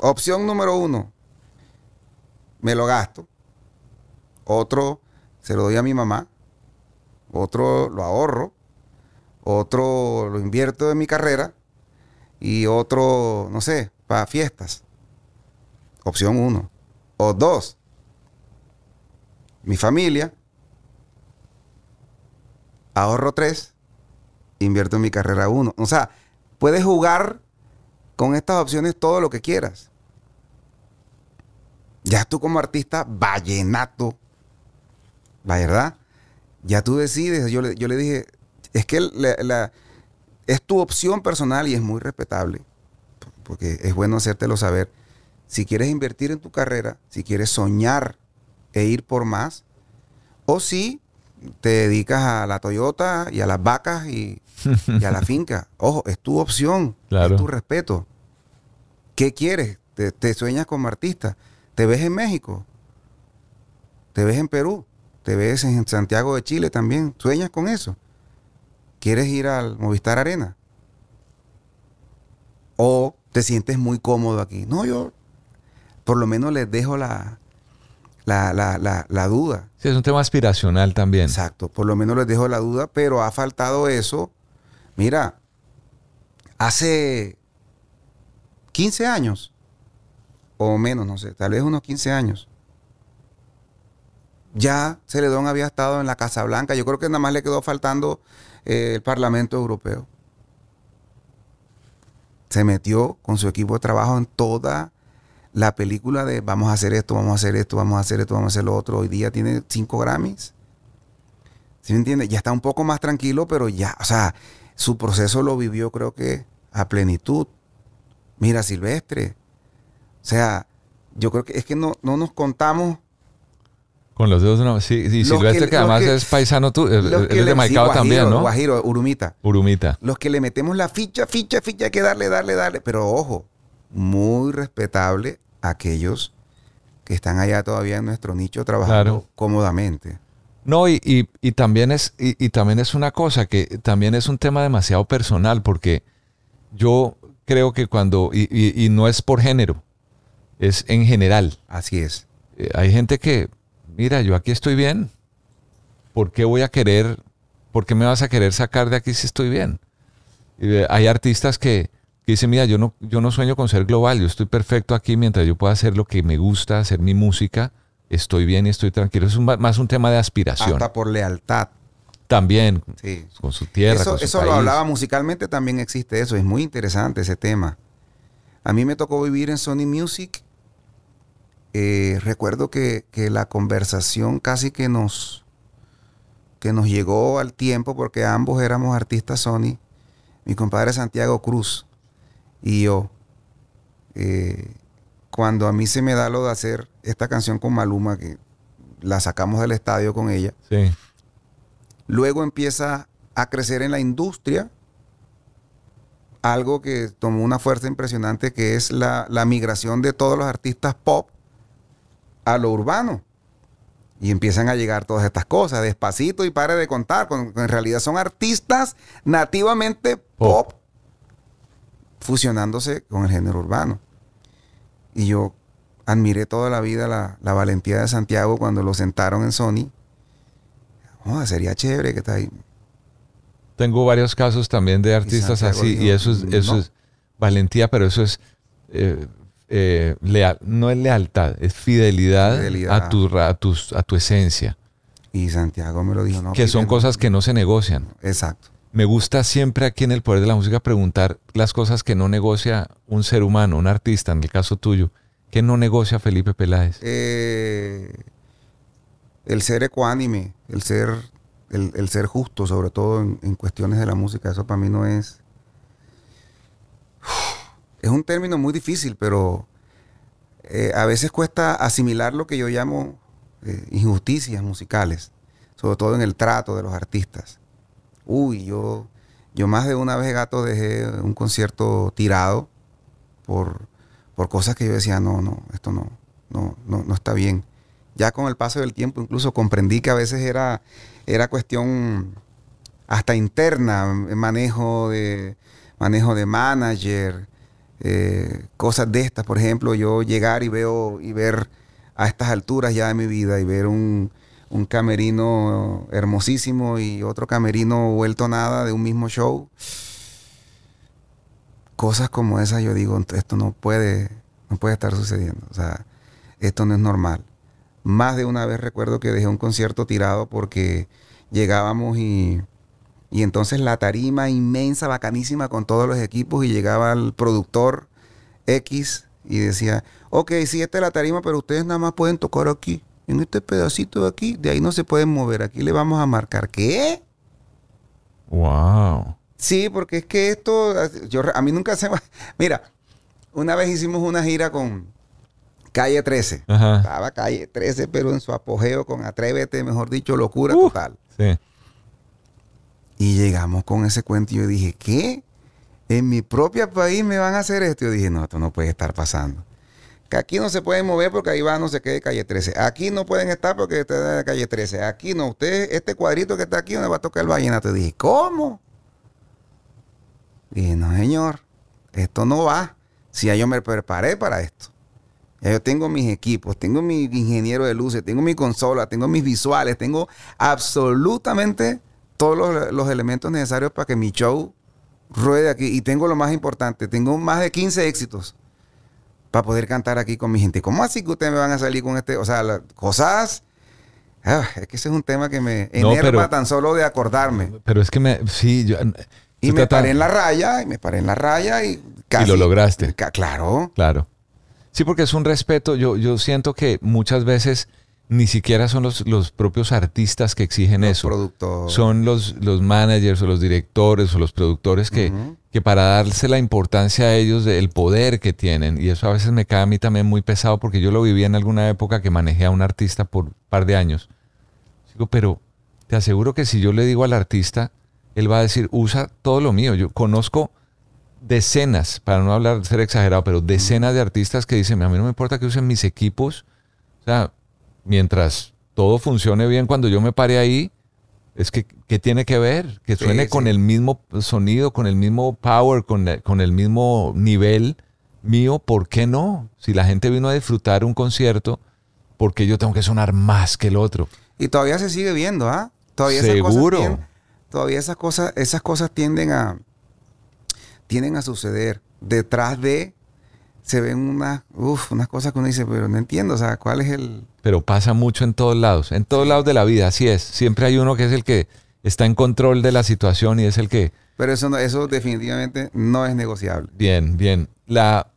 Opción número uno, me lo gasto. Otro, se lo doy a mi mamá. Otro, lo ahorro otro lo invierto en mi carrera y otro, no sé, para fiestas. Opción uno. O dos, mi familia, ahorro tres, invierto en mi carrera uno. O sea, puedes jugar con estas opciones todo lo que quieras. Ya tú como artista vallenato, la verdad, ya tú decides. Yo le, yo le dije, es que es tu opción personal y es muy respetable, porque es bueno hacértelo saber. Si quieres invertir en tu carrera, si quieres soñar e ir por más, o si te dedicas a la Toyota y a las vacas y, a la finca. Ojo, es tu opción, es tu respeto. ¿Qué quieres? Te, te, sueñas como artista. Te ves en México, te ves en Perú, te ves en Santiago de Chile también. ¿Sueñas con eso? ¿Quieres ir al Movistar Arena? ¿O te sientes muy cómodo aquí? No, yo por lo menos les dejo la, la, la, duda. Sí, es un tema aspiracional también. Exacto, por lo menos les dejo la duda, pero ha faltado eso. Mira, hace 15 años, o menos, no sé, tal vez unos 15 años, ya Celedón había estado en la Casa Blanca. Yo creo que nada más le quedó faltando eh, el Parlamento Europeo. Se metió con su equipo de trabajo en toda la película de vamos a hacer esto, vamos a hacer esto, vamos a hacer esto, vamos a hacer lo otro. Hoy día tiene cinco Grammys. ¿Sí me entiende? Ya está un poco más tranquilo, pero ya, o sea, su proceso lo vivió creo que a plenitud. Mira, Silvestre. O sea, yo creo que es que no, no nos contamos con los dedos no. Sí, sí Silvestre, que, que además es paisano tú, es de Maicao también, ¿no? Guajiro, Urumita. Urumita. Los que le metemos la ficha, ficha, ficha, hay que darle, darle, darle. Pero ojo, muy respetable aquellos que están allá todavía en nuestro nicho trabajando cómodamente. No, y, también es, también es una cosa que también es un tema demasiado personal, porque yo creo que cuando, y, y no es por género, es en general. Así es. Eh, hay gente que mira, yo aquí estoy bien, ¿por qué voy a querer, por qué me vas a querer sacar de aquí si estoy bien? Eh, hay artistas que, dicen, mira, yo no, yo no sueño con ser global, yo estoy perfecto aquí mientras yo pueda hacer lo que me gusta, hacer mi música, estoy bien y estoy tranquilo. Es más un tema de aspiración. Hasta por lealtad. También, con su tierra. Eso, con su lo hablaba musicalmente, también existe eso, es muy interesante ese tema. A mí me tocó vivir en Sony Music eh, recuerdo que, la conversación casi que nos, que nos llegó al tiempo porque ambos éramos artistas Sony, mi compadre Santiago Cruz y yo, eh, cuando a mí se me da lo de hacer esta canción con Maluma, que la sacamos del estadio con ella, luego empieza a crecer en la industria algo que tomó una fuerza impresionante, que es la, la migración de todos los artistas pop a lo urbano. Y empiezan a llegar todas estas cosas, despacito y pare de contar. cuando en realidad son artistas nativamente pop, fusionándose con el género urbano. Y yo admiré toda la vida la, valentía de Santiago cuando lo sentaron en Sony. sería chévere que está ahí. Tengo varios casos también de artistas así, y eso es, mm, eso es valentía, pero eso es eh, eh, no es lealtad, es fidelidad, A, tu, a, tu esencia. Y Santiago me lo dijo. No, que son cosas que no se negocian. Exacto. Me gusta siempre aquí en el Poder de la Música preguntar las cosas que no negocia un ser humano, un artista, en el caso tuyo. ¿Qué no negocia Felipe Peláez? Eh, el ser ecuánime, el ser, el, ser justo, sobre todo en, cuestiones de la música. Eso para mí no es es un término muy difícil, pero eh, a veces cuesta asimilar lo que yo llamo eh, injusticias musicales, sobre todo en el trato de los artistas. Uy, yo, yo más de una vez gato dejé un concierto tirado por, por cosas que yo decía, no, no, esto no, no, no, no está bien. Ya con el paso del tiempo incluso comprendí que a veces era, era cuestión hasta interna, manejo de, manejo de manager, eh, cosas de estas. Por ejemplo, yo llegar y veo y ver a estas alturas ya de mi vida y ver un, camerino hermosísimo y otro camerino vuelto a nada de un mismo show. Cosas como esas yo digo, esto no puede, no puede estar sucediendo. O sea, esto no es normal. Más de una vez recuerdo que dejé un concierto tirado porque llegábamos y y entonces la tarima inmensa, bacanísima con todos los equipos y llegaba el productor X y decía, ok, sí, esta es la tarima, pero ustedes nada más pueden tocar aquí, en este pedacito de aquí, de ahí no se pueden mover, aquí le vamos a marcar, ¿qué? Wow. Sí, porque es que esto, yo, a mí nunca se va. Mira, una vez hicimos una gira con Calle 13. Estaba Calle 13, pero en su apogeo con Atrévete, mejor dicho, locura total. Sí. Y llegamos con ese cuento y yo dije, ¿qué? En mi propio país me van a hacer esto. Yo dije, no, esto no puede estar pasando. Que aquí no se pueden mover porque ahí va no se quede calle 13. Aquí no pueden estar porque está en la calle 13. Aquí no, usted, este cuadrito que está aquí donde va a tocar el ballena te dije, ¿cómo? dije, no, señor, esto no va. Si ya yo me preparé para esto. Ya yo tengo mis equipos, tengo mi ingeniero de luces, tengo mi consola, tengo mis visuales, tengo absolutamente todos los, elementos necesarios para que mi show ruede aquí. Y tengo lo más importante, tengo más de 15 éxitos para poder cantar aquí con mi gente. ¿Cómo así que ustedes me van a salir con este? O sea, las cosas... Ah, es que ese es un tema que me enerva tan solo de acordarme. Pero es que me... Sí, yo, y me paré en la raya, y me paré en la raya y casi... Y lo lograste. Claro. Claro. Sí, porque es un respeto. Yo, yo siento que muchas veces ni siquiera son los, propios artistas que exigen eso. Son los, los managers o los directores o los productores que, que para darse la importancia a ellos del poder que tienen, y eso a veces me cae a mí también muy pesado porque yo lo viví en alguna época que manejé a un artista por un par de años. Digo, pero te aseguro que si yo le digo al artista, él va a decir, usa todo lo mío. Yo conozco decenas, para no hablar, ser exagerado, pero decenas de artistas que dicen, a mí no me importa que usen mis equipos. O sea, mientras todo funcione bien, cuando yo me pare ahí, es que, ¿qué tiene que ver? Que suene con el mismo sonido, con el mismo power, con, el mismo nivel mío, ¿por qué no? Si la gente vino a disfrutar un concierto, ¿por qué yo tengo que sonar más que el otro? Y todavía se sigue viendo, ¿ah? Todavía Seguro. Esas cosas todavía esas cosas, esas cosas tienden a, tienden a suceder detrás de se ven una, uf, unas cosas que uno dice, pero no entiendo, o sea, ¿cuál es el...? Pero pasa mucho en todos lados, en todos lados de la vida, así es. Siempre hay uno que es el que está en control de la situación y es el que... Pero eso, eso definitivamente no es negociable. Bien, bien. La,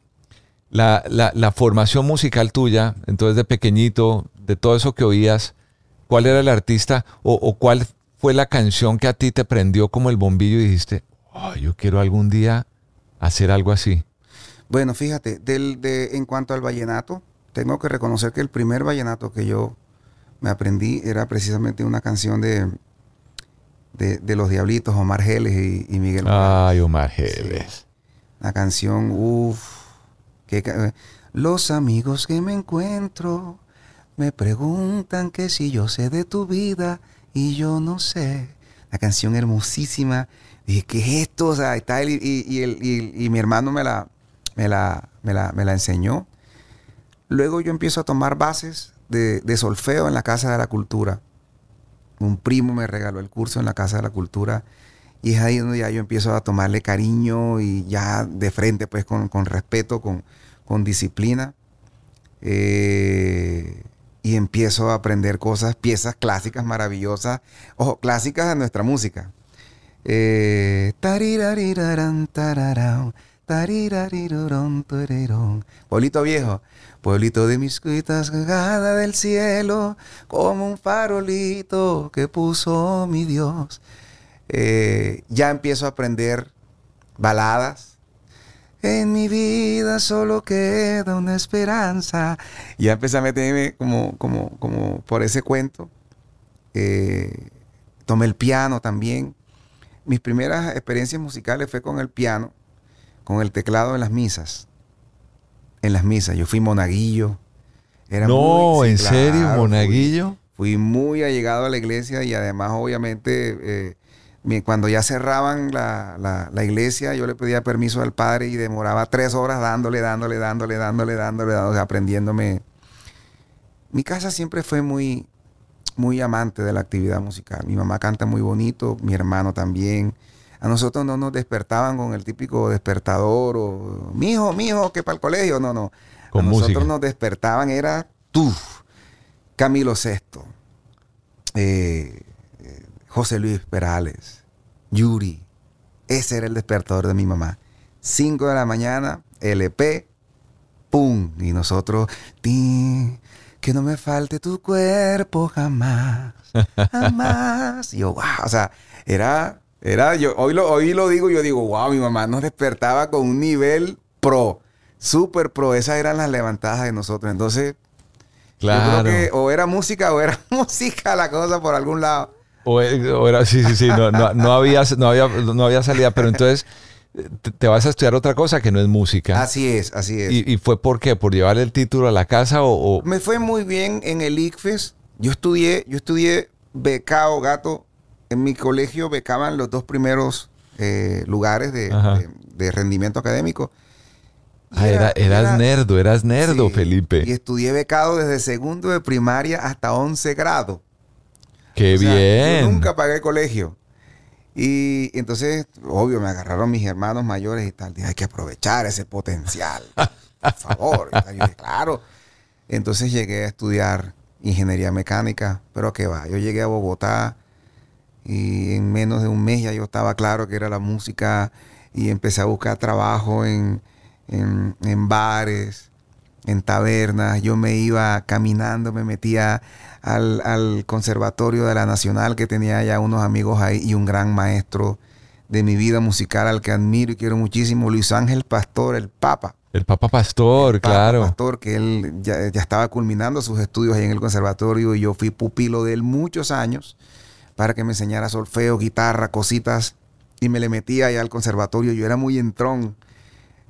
la, la, formación musical tuya, entonces de pequeñito, de todo eso que oías, ¿cuál era el artista o, o cuál fue la canción que a ti te prendió como el bombillo y dijiste, oh, yo quiero algún día hacer algo así? Bueno, fíjate, del, en cuanto al vallenato, tengo que reconocer que el primer vallenato que yo me aprendí era precisamente una canción de, de, Los Diablitos, Omar Geles y, Miguel. Ay, Omar Geles. La canción, uff. que Los amigos que me encuentro me preguntan que si yo sé de tu vida y yo no sé. La canción hermosísima. Dije, ¿qué es esto? O sea, está y mi hermano me la, me la, enseñó. Luego yo empiezo a tomar bases de, solfeo en la Casa de la Cultura. Un primo me regaló el curso en la Casa de la Cultura y es ahí donde ya yo empiezo a tomarle cariño y ya de frente, pues con, respeto, con, disciplina. Eh, y empiezo a aprender cosas, piezas clásicas maravillosas, ojo, clásicas de nuestra música. Eh, Pueblito viejo, pueblito de mis cuitas, gada del cielo, como un farolito que puso mi Dios. Eh, ya empiezo a aprender baladas. En mi vida solo queda una esperanza. Ya empecé a meterme como, como, como por ese cuento. Eh, tomé el piano también. Mis primeras experiencias musicales fue con el piano con el teclado en las misas. En las misas. Yo fui monaguillo. Era no, ¿en serio? ¿Monaguillo? Fui, muy allegado a la iglesia y además, obviamente, eh, cuando ya cerraban la, iglesia, yo le pedía permiso al padre y demoraba tres horas dándole, dándole, dándole, dándole, dándole, dándole, aprendiéndome. Mi casa siempre fue muy, muy amante de la actividad musical. Mi mamá canta muy bonito, mi hermano también. A nosotros no nos despertaban con el típico despertador o mijo, mijo, que para el colegio. No, no. a nosotros nos despertaban, era tú, Camilo Sexto, eh, eh, José Luis Perales, Yuri. Ese era el despertador de mi mamá. Cinco de la mañana, LP, ¡pum! Y nosotros, Que no me falte tu cuerpo jamás, jamás. yo, wow, o sea, era yo, hoy, lo, hoy lo digo, yo digo, wow, mi mamá nos despertaba con un nivel pro, Súper pro. Esas eran las levantadas de nosotros. Entonces, claro. creo que o era música o era música la cosa por algún lado. O, eh, era, sí, sí, sí, no, había, no, había, salida, pero entonces te vas a estudiar otra cosa que no es música. Así es, así es. ¿Y, fue por qué? ¿Por llevar el título a la casa o, Me fue muy bien en el ICFES. Yo estudié, yo estudié becado, gato, en mi colegio becaban los dos primeros eh, lugares de, rendimiento académico. Ah, eras nerdo, eras nerdo, Felipe. Y estudié becado desde segundo de primaria hasta 11 grado. ¡Qué bien! yo nunca pagué colegio. Y, entonces, obvio, me agarraron mis hermanos mayores y tal. Dije, hay que aprovechar ese potencial. por favor. claro. Entonces llegué a estudiar ingeniería mecánica, pero qué va. Yo llegué a Bogotá y en menos de un mes ya yo estaba claro que era la música y empecé a buscar trabajo en, bares, en tabernas. Yo me iba caminando, me metía al, conservatorio de la Nacional que tenía ya unos amigos ahí y un gran maestro de mi vida musical al que admiro y quiero muchísimo, Luis Ángel Pastor, el Papa. El Papa Pastor, el claro. Pastor, que él ya, ya, estaba culminando sus estudios ahí en el conservatorio y yo fui pupilo de él muchos años para que me enseñara solfeo, guitarra, cositas. Y me le metía allá al conservatorio. Yo era muy entrón.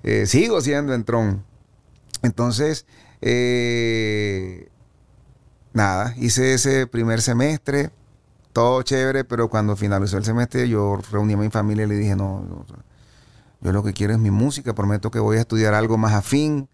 Eh, sigo siendo entrón. Entonces, eh, nada, hice ese primer semestre. Todo chévere, pero cuando finalizó el semestre yo reuní a mi familia y le dije, no, yo lo que quiero es mi música, prometo que voy a estudiar algo más afín.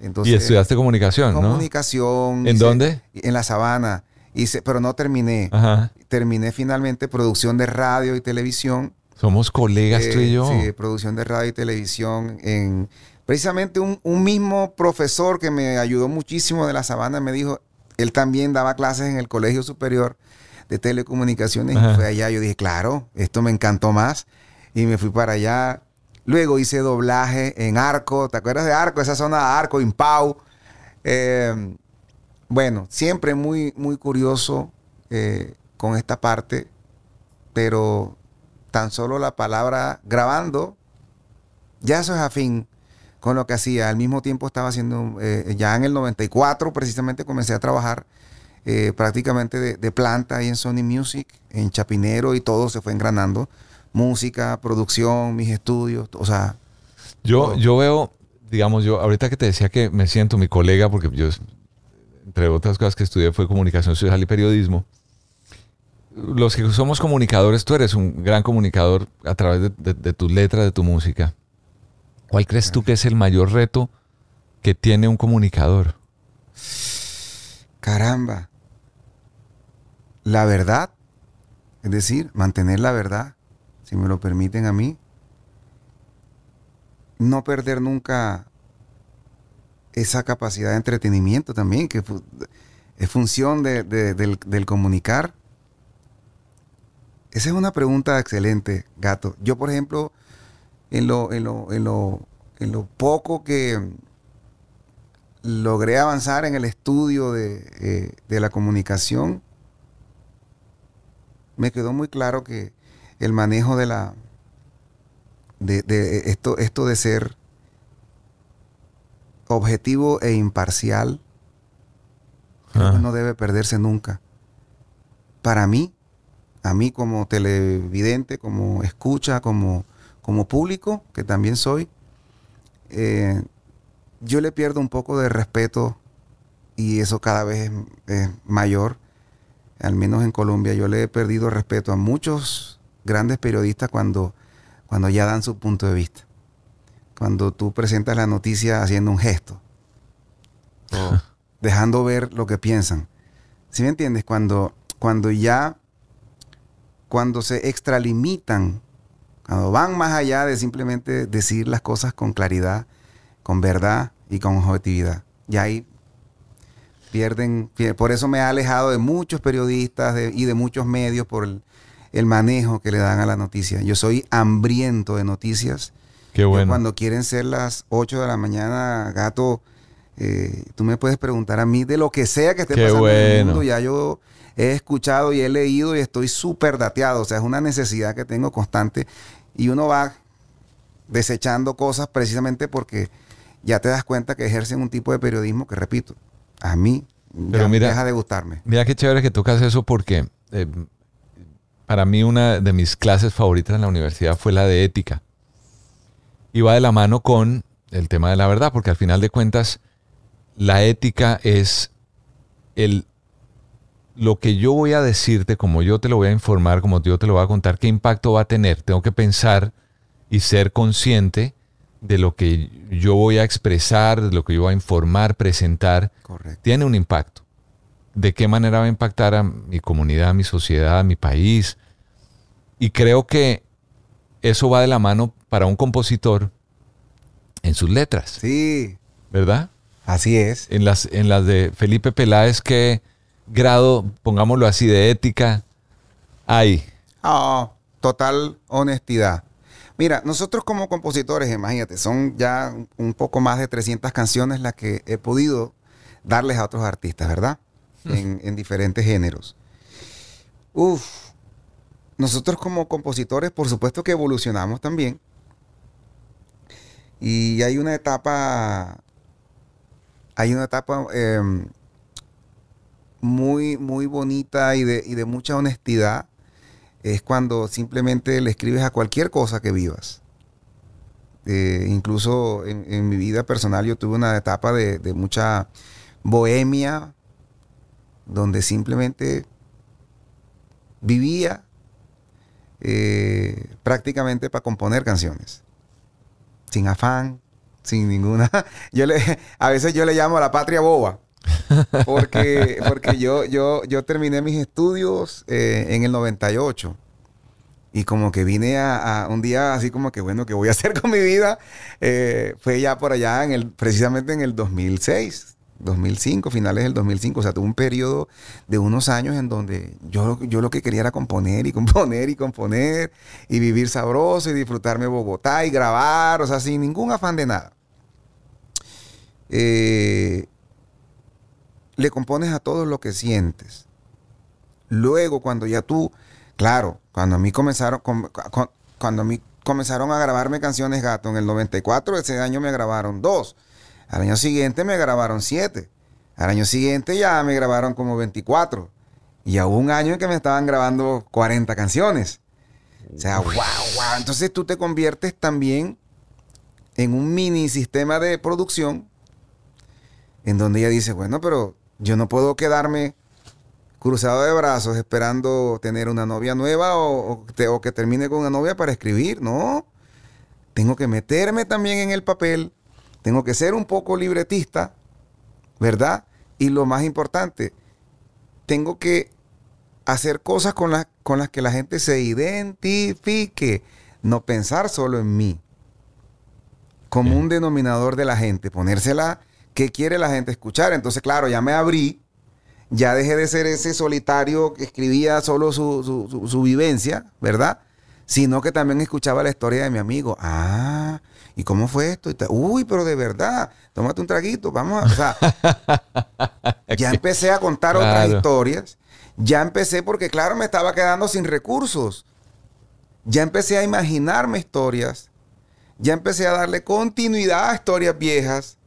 Entonces, y estudiaste comunicación, ¿no? Comunicación. ¿En dónde? En la sabana. Hice, pero no terminé. Ajá terminé finalmente producción de radio y televisión. Somos colegas tú y eh, yo. Sí, producción de radio y televisión en precisamente un, mismo profesor que me ayudó muchísimo de la sabana me dijo, él también daba clases en el Colegio Superior de Telecomunicaciones y fue allá. Yo dije, claro, esto me encantó más y me fui para allá. Luego hice doblaje en Arco, ¿te acuerdas de Arco? Esa zona de Arco, Impau. Eh, bueno, siempre muy, muy curioso. Eh, con esta parte, pero tan solo la palabra grabando, ya eso es afín con lo que hacía. Al mismo tiempo estaba haciendo, eh, ya en el 94 precisamente comencé a trabajar eh, prácticamente de, planta ahí en Sony Music, en Chapinero y todo se fue engranando. Música, producción, mis estudios, o sea. Yo, yo veo, digamos, yo ahorita que te decía que me siento mi colega, porque yo, entre otras cosas que estudié fue comunicación social y periodismo los que somos comunicadores, tú eres un gran comunicador a través de, tus letras, de tu música. ¿Cuál crees tú que es el mayor reto que tiene un comunicador? Caramba. La verdad, es decir, mantener la verdad, si me lo permiten a mí. No perder nunca esa capacidad de entretenimiento también, que es función del comunicar esa es una pregunta excelente, gato. Yo, por ejemplo, en lo, poco que logré avanzar en el estudio eh, de, la comunicación, me quedó muy claro que el manejo de la de, esto, esto de ser objetivo e imparcial ah. no debe perderse nunca. Para mí, a mí como televidente, como escucha, como, como público, que también soy, eh, yo le pierdo un poco de respeto y eso cada vez es, mayor. Al menos en Colombia yo le he perdido respeto a muchos grandes periodistas cuando, cuando ya dan su punto de vista. Cuando tú presentas la noticia haciendo un gesto oh. dejando ver lo que piensan. ¿Sí me entiendes? Cuando, cuando ya cuando se extralimitan, cuando van más allá de simplemente decir las cosas con claridad, con verdad y con objetividad. Y ahí pierden, por eso me ha alejado de muchos periodistas y de muchos medios por el, manejo que le dan a la noticia. Yo soy hambriento de noticias. Qué bueno. cuando quieren ser las 8 de la mañana, gato eh, tú me puedes preguntar a mí de lo que sea que esté pasando bueno. en el mundo. Ya yo he escuchado y he leído y estoy súper dateado. O sea, es una necesidad que tengo constante. Y uno va desechando cosas precisamente porque ya te das cuenta que ejercen un tipo de periodismo que, repito, a mí ya deja de gustarme. Mira qué chévere que tocas eso porque eh, para mí una de mis clases favoritas en la universidad fue la de ética. Y va de la mano con el tema de la verdad, porque al final de cuentas la ética es el, lo que yo voy a decirte, como yo te lo voy a informar, como yo te lo voy a contar, qué impacto va a tener. Tengo que pensar y ser consciente de lo que yo voy a expresar, de lo que yo voy a informar, presentar. Correcto. Tiene un impacto. ¿De qué manera va a impactar a mi comunidad, a mi sociedad, a mi país? Y creo que eso va de la mano para un compositor en sus letras. Sí. ¿Verdad? Así es. En las, en las de Felipe Peláez, ¿qué grado, pongámoslo así, de ética hay? Oh, total honestidad. Mira, nosotros como compositores, imagínate, son ya un poco más de 300 canciones las que he podido darles a otros artistas, ¿verdad? Mm. En, en, diferentes géneros. Uf, nosotros como compositores, por supuesto que evolucionamos también. Y hay una etapa hay una etapa em, muy, muy bonita y de, mucha honestidad. Es cuando simplemente le escribes a cualquier cosa que vivas. Eh, incluso en, mi vida personal yo tuve una etapa de, mucha bohemia, donde simplemente vivía eh, prácticamente para componer canciones, sin afán, sin ninguna. Yo le, a veces yo le llamo a la patria boba. Porque, porque yo, yo, yo terminé mis estudios eh, en el 98. Y como que vine a, un día así como que, bueno, ¿qué voy a hacer con mi vida? Eh, fue ya por allá, en el, precisamente en el 2006. 2005, finales del 2005, o sea, tuve un periodo de unos años en donde yo, yo lo que quería era componer y componer y componer y vivir sabroso y disfrutarme Bogotá y grabar, o sea, sin ningún afán de nada. Eh, le compones a todos lo que sientes. Luego, cuando ya tú, claro, cuando a mí comenzaron, cuando a mí comenzaron a grabarme canciones gato en el 94, ese año me grabaron dos. Al año siguiente me grabaron 7. Al año siguiente ya me grabaron como 24. Y a un año en que me estaban grabando 40 canciones. O sea, wow, wow. Entonces tú te conviertes también en un mini sistema de producción en donde ella dice, bueno, pero yo no puedo quedarme cruzado de brazos esperando tener una novia nueva o, o que termine con una novia para escribir, no. Tengo que meterme también en el papel tengo que ser un poco libretista, ¿verdad? Y lo más importante, tengo que hacer cosas con, las que la gente se identifique, no pensar solo en mí, como un denominador de la gente, ponérsela ¿qué quiere la gente escuchar. Entonces, claro, ya me abrí, ya dejé de ser ese solitario que escribía solo su vivencia, ¿verdad? Sino que también escuchaba la historia de mi amigo. Ah, ¿y cómo fue esto? Uy, pero de verdad, tómate un traguito, vamos a... ya empecé a contar otras historias, ya empecé porque claro, me estaba quedando sin recursos, ya empecé a imaginarme historias, ya empecé a darle continuidad a historias viejas.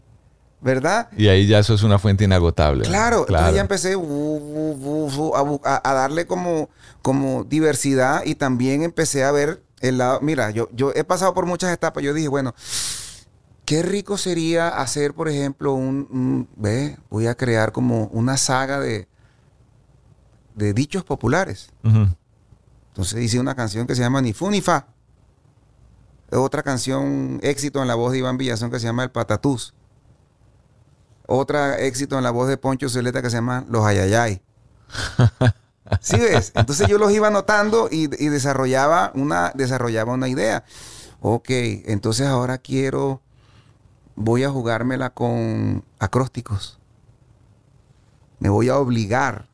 ¿verdad? Y ahí ya eso es una fuente inagotable. Claro, ya empecé a, a, darle como, como diversidad y también empecé a ver mira, yo, he pasado por muchas etapas. Yo dije, bueno, qué rico sería hacer, por ejemplo, un, voy a crear como una saga de, de dichos populares. Entonces hice una canción que se llama Ni Otra canción éxito en la voz de Iván Villazón que se llama El Patatús. Otra éxito en la voz de Poncho Celeta que se llama Los Ayayay. ¿Sí ves? Entonces yo los iba anotando y, desarrollaba, una, desarrollaba una idea. Ok, entonces ahora quiero, voy a jugármela con acrósticos. Me voy a obligar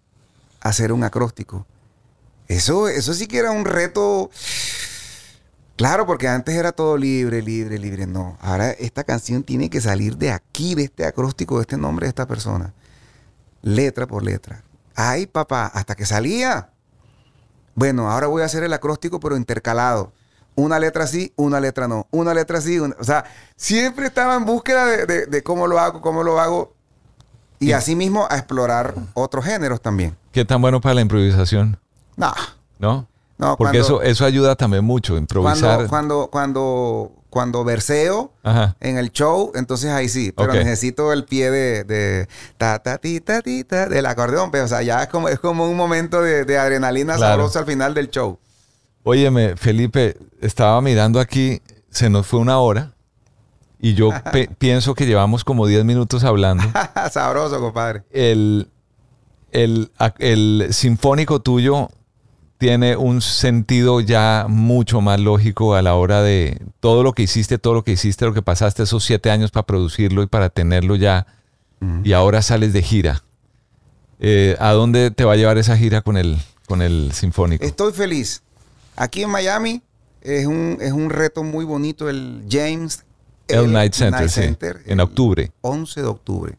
a hacer un acróstico. Eso, eso sí que era un reto. Claro, porque antes era todo libre, libre, libre. No, ahora esta canción tiene que salir de aquí, de este acróstico, de este nombre de esta persona. Letra por letra. Ay, papá, hasta que salía. Bueno, ahora voy a hacer el acróstico, pero intercalado. Una letra sí, una letra no. Una letra sí, una... o sea, siempre estaba en búsqueda de, cómo lo hago, cómo lo hago. Y así mismo a explorar otros géneros también. ¿Qué tan bueno para la improvisación? No. ¿No? Porque eso, eso ayuda también mucho, improvisar. cuando, cuando, cuando verseo en el show, entonces ahí sí, pero necesito el pie de, ta ta ti ta ti ta del acordeón, pero ya es como, es como un momento de, adrenalina sabroso al final del show. Óyeme, Felipe, estaba mirando aquí, se nos fue una hora y yo pienso que llevamos como 10 minutos hablando. sabroso, compadre. El, el, el sinfónico tuyo tiene un sentido ya mucho más lógico a la hora de todo lo que hiciste, todo lo que hiciste, lo que pasaste esos siete años para producirlo y para tenerlo ya, y ahora sales de gira. Eh, ¿A dónde te va a llevar esa gira con el, con el Sinfónico? Estoy feliz. Aquí en Miami es un, es un reto muy bonito el James El Night Center, Center en octubre. 11 de octubre.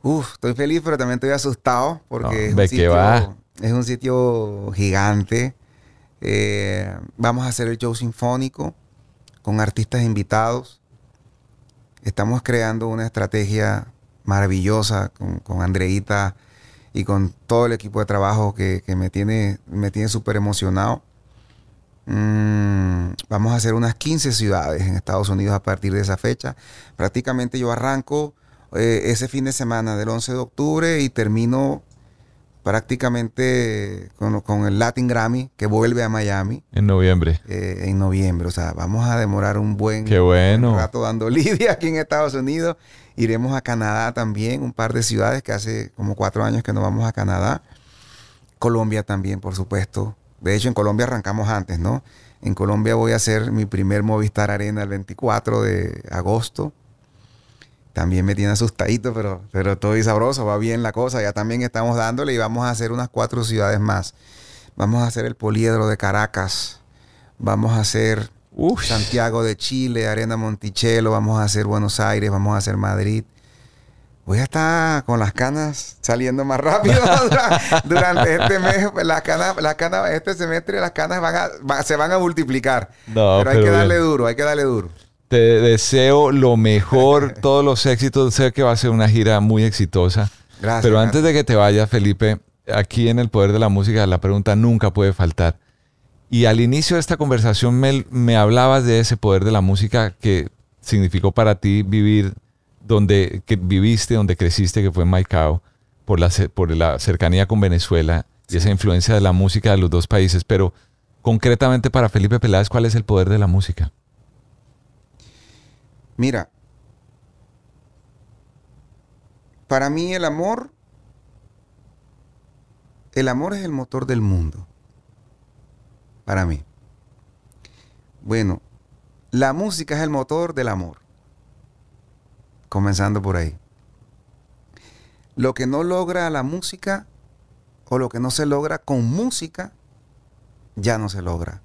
Uf, estoy feliz, pero también estoy asustado porque es un es un sitio gigante. Eh, vamos a hacer el show sinfónico con artistas invitados. Estamos creando una estrategia maravillosa con, Andreita y con todo el equipo de trabajo que, me tiene, me tiene súper emocionado. Mm, vamos a hacer unas 15 ciudades en Estados Unidos a partir de esa fecha. Prácticamente yo arranco eh, ese fin de semana del 11 de octubre y termino prácticamente con, el Latin Grammy que vuelve a Miami. En noviembre. Eh, en noviembre, o sea, vamos a demorar un buen, bueno. rato dando lidia aquí en Estados Unidos. Iremos a Canadá también, un par de ciudades que hace como cuatro años que no vamos a Canadá. Colombia también, por supuesto. De hecho, en Colombia arrancamos antes, ¿no? En Colombia voy a hacer mi primer Movistar Arena el 24 de agosto. También me tiene asustadito, pero, pero todo sabroso, va bien la cosa. Ya también estamos dándole y vamos a hacer unas cuatro ciudades más. Vamos a hacer el Poliedro de Caracas. Vamos a hacer Santiago de Chile, Arena Monticello. Vamos a hacer Buenos Aires, vamos a hacer Madrid. Voy a estar con las canas saliendo más rápido durante este mes. Pues, las canas, las canas, este semestre las canas se van a multiplicar. pero, hay que darle duro, hay que darle duro. Te deseo lo mejor, todos los éxitos. Sé que va a ser una gira muy exitosa. Gracias. Pero antes de que te vayas, Felipe, aquí en El Poder de la Música la pregunta nunca puede faltar. Y al inicio de esta conversación me, me hablabas de ese poder de la música que significó para ti vivir donde viviste, donde creciste, que fue en Maicao, por la, por la cercanía con Venezuela y esa influencia de la música de los dos países. Pero concretamente para Felipe Peláez, ¿cuál es el poder de la música? Mira, para mí el amor, el amor es el motor del mundo. Para mí. Bueno, la música es el motor del amor. Comenzando por ahí. Lo que no logra la música o lo que no se logra con música, ya no se logra.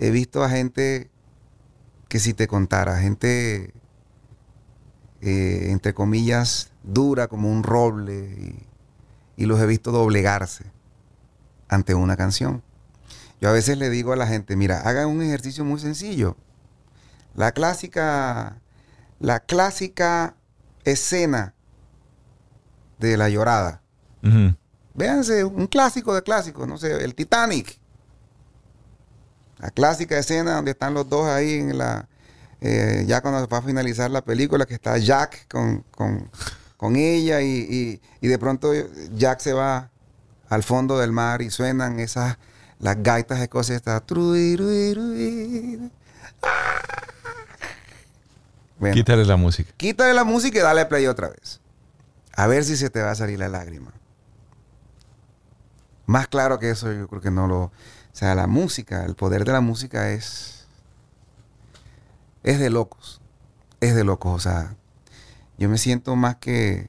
He visto a gente que si te contara, gente, eh, entre comillas, dura como un roble y, los he visto doblegarse ante una canción. Yo a veces le digo a la gente, mira, hagan un ejercicio muy sencillo. La clásica, la clásica escena de la llorada. Véanse, un clásico de clásicos, no sé, el Titanic. La clásica escena donde están los dos ahí en la. Eh, ya cuando va a finalizar la película, que está Jack con, ella y, de pronto Jack se va al fondo del mar y suenan esas las gaitas escocesas. Bueno, quítale la música. Quítale la música y dale play otra vez. A ver si se te va a salir la lágrima. Más claro que eso, yo creo que no lo. O sea, la música, el poder de la música es. Es de locos. Es de locos. O sea, yo me siento más que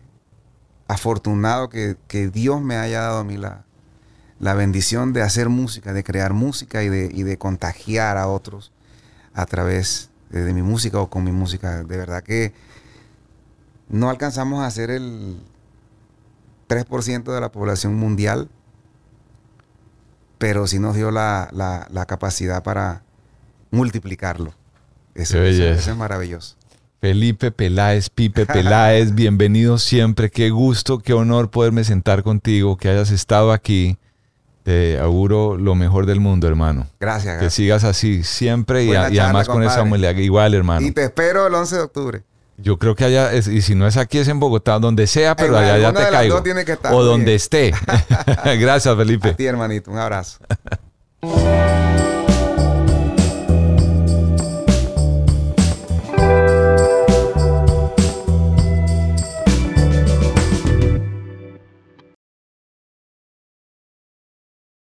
afortunado que, Dios me haya dado a mí la, la, bendición de hacer música, de crear música y de, y de contagiar a otros a través de, de mi música o con mi música. De verdad que no alcanzamos a ser el 3% de la población mundial pero sí nos dio la, la, capacidad para multiplicarlo. Ese es maravilloso. Felipe Peláez, Pipe Peláez, bienvenido siempre. Qué gusto, qué honor poderme sentar contigo, que hayas estado aquí. Te auguro lo mejor del mundo, hermano. Gracias. Que sigas así siempre y, además con, esa humildad. Igual, hermano. Y te espero el 11 de octubre. Yo creo que allá, es, y si no es aquí, es en Bogotá, donde sea, pero allá ya te caigo. o donde esté. Gracias, Felipe. A ti, hermanito. Un abrazo.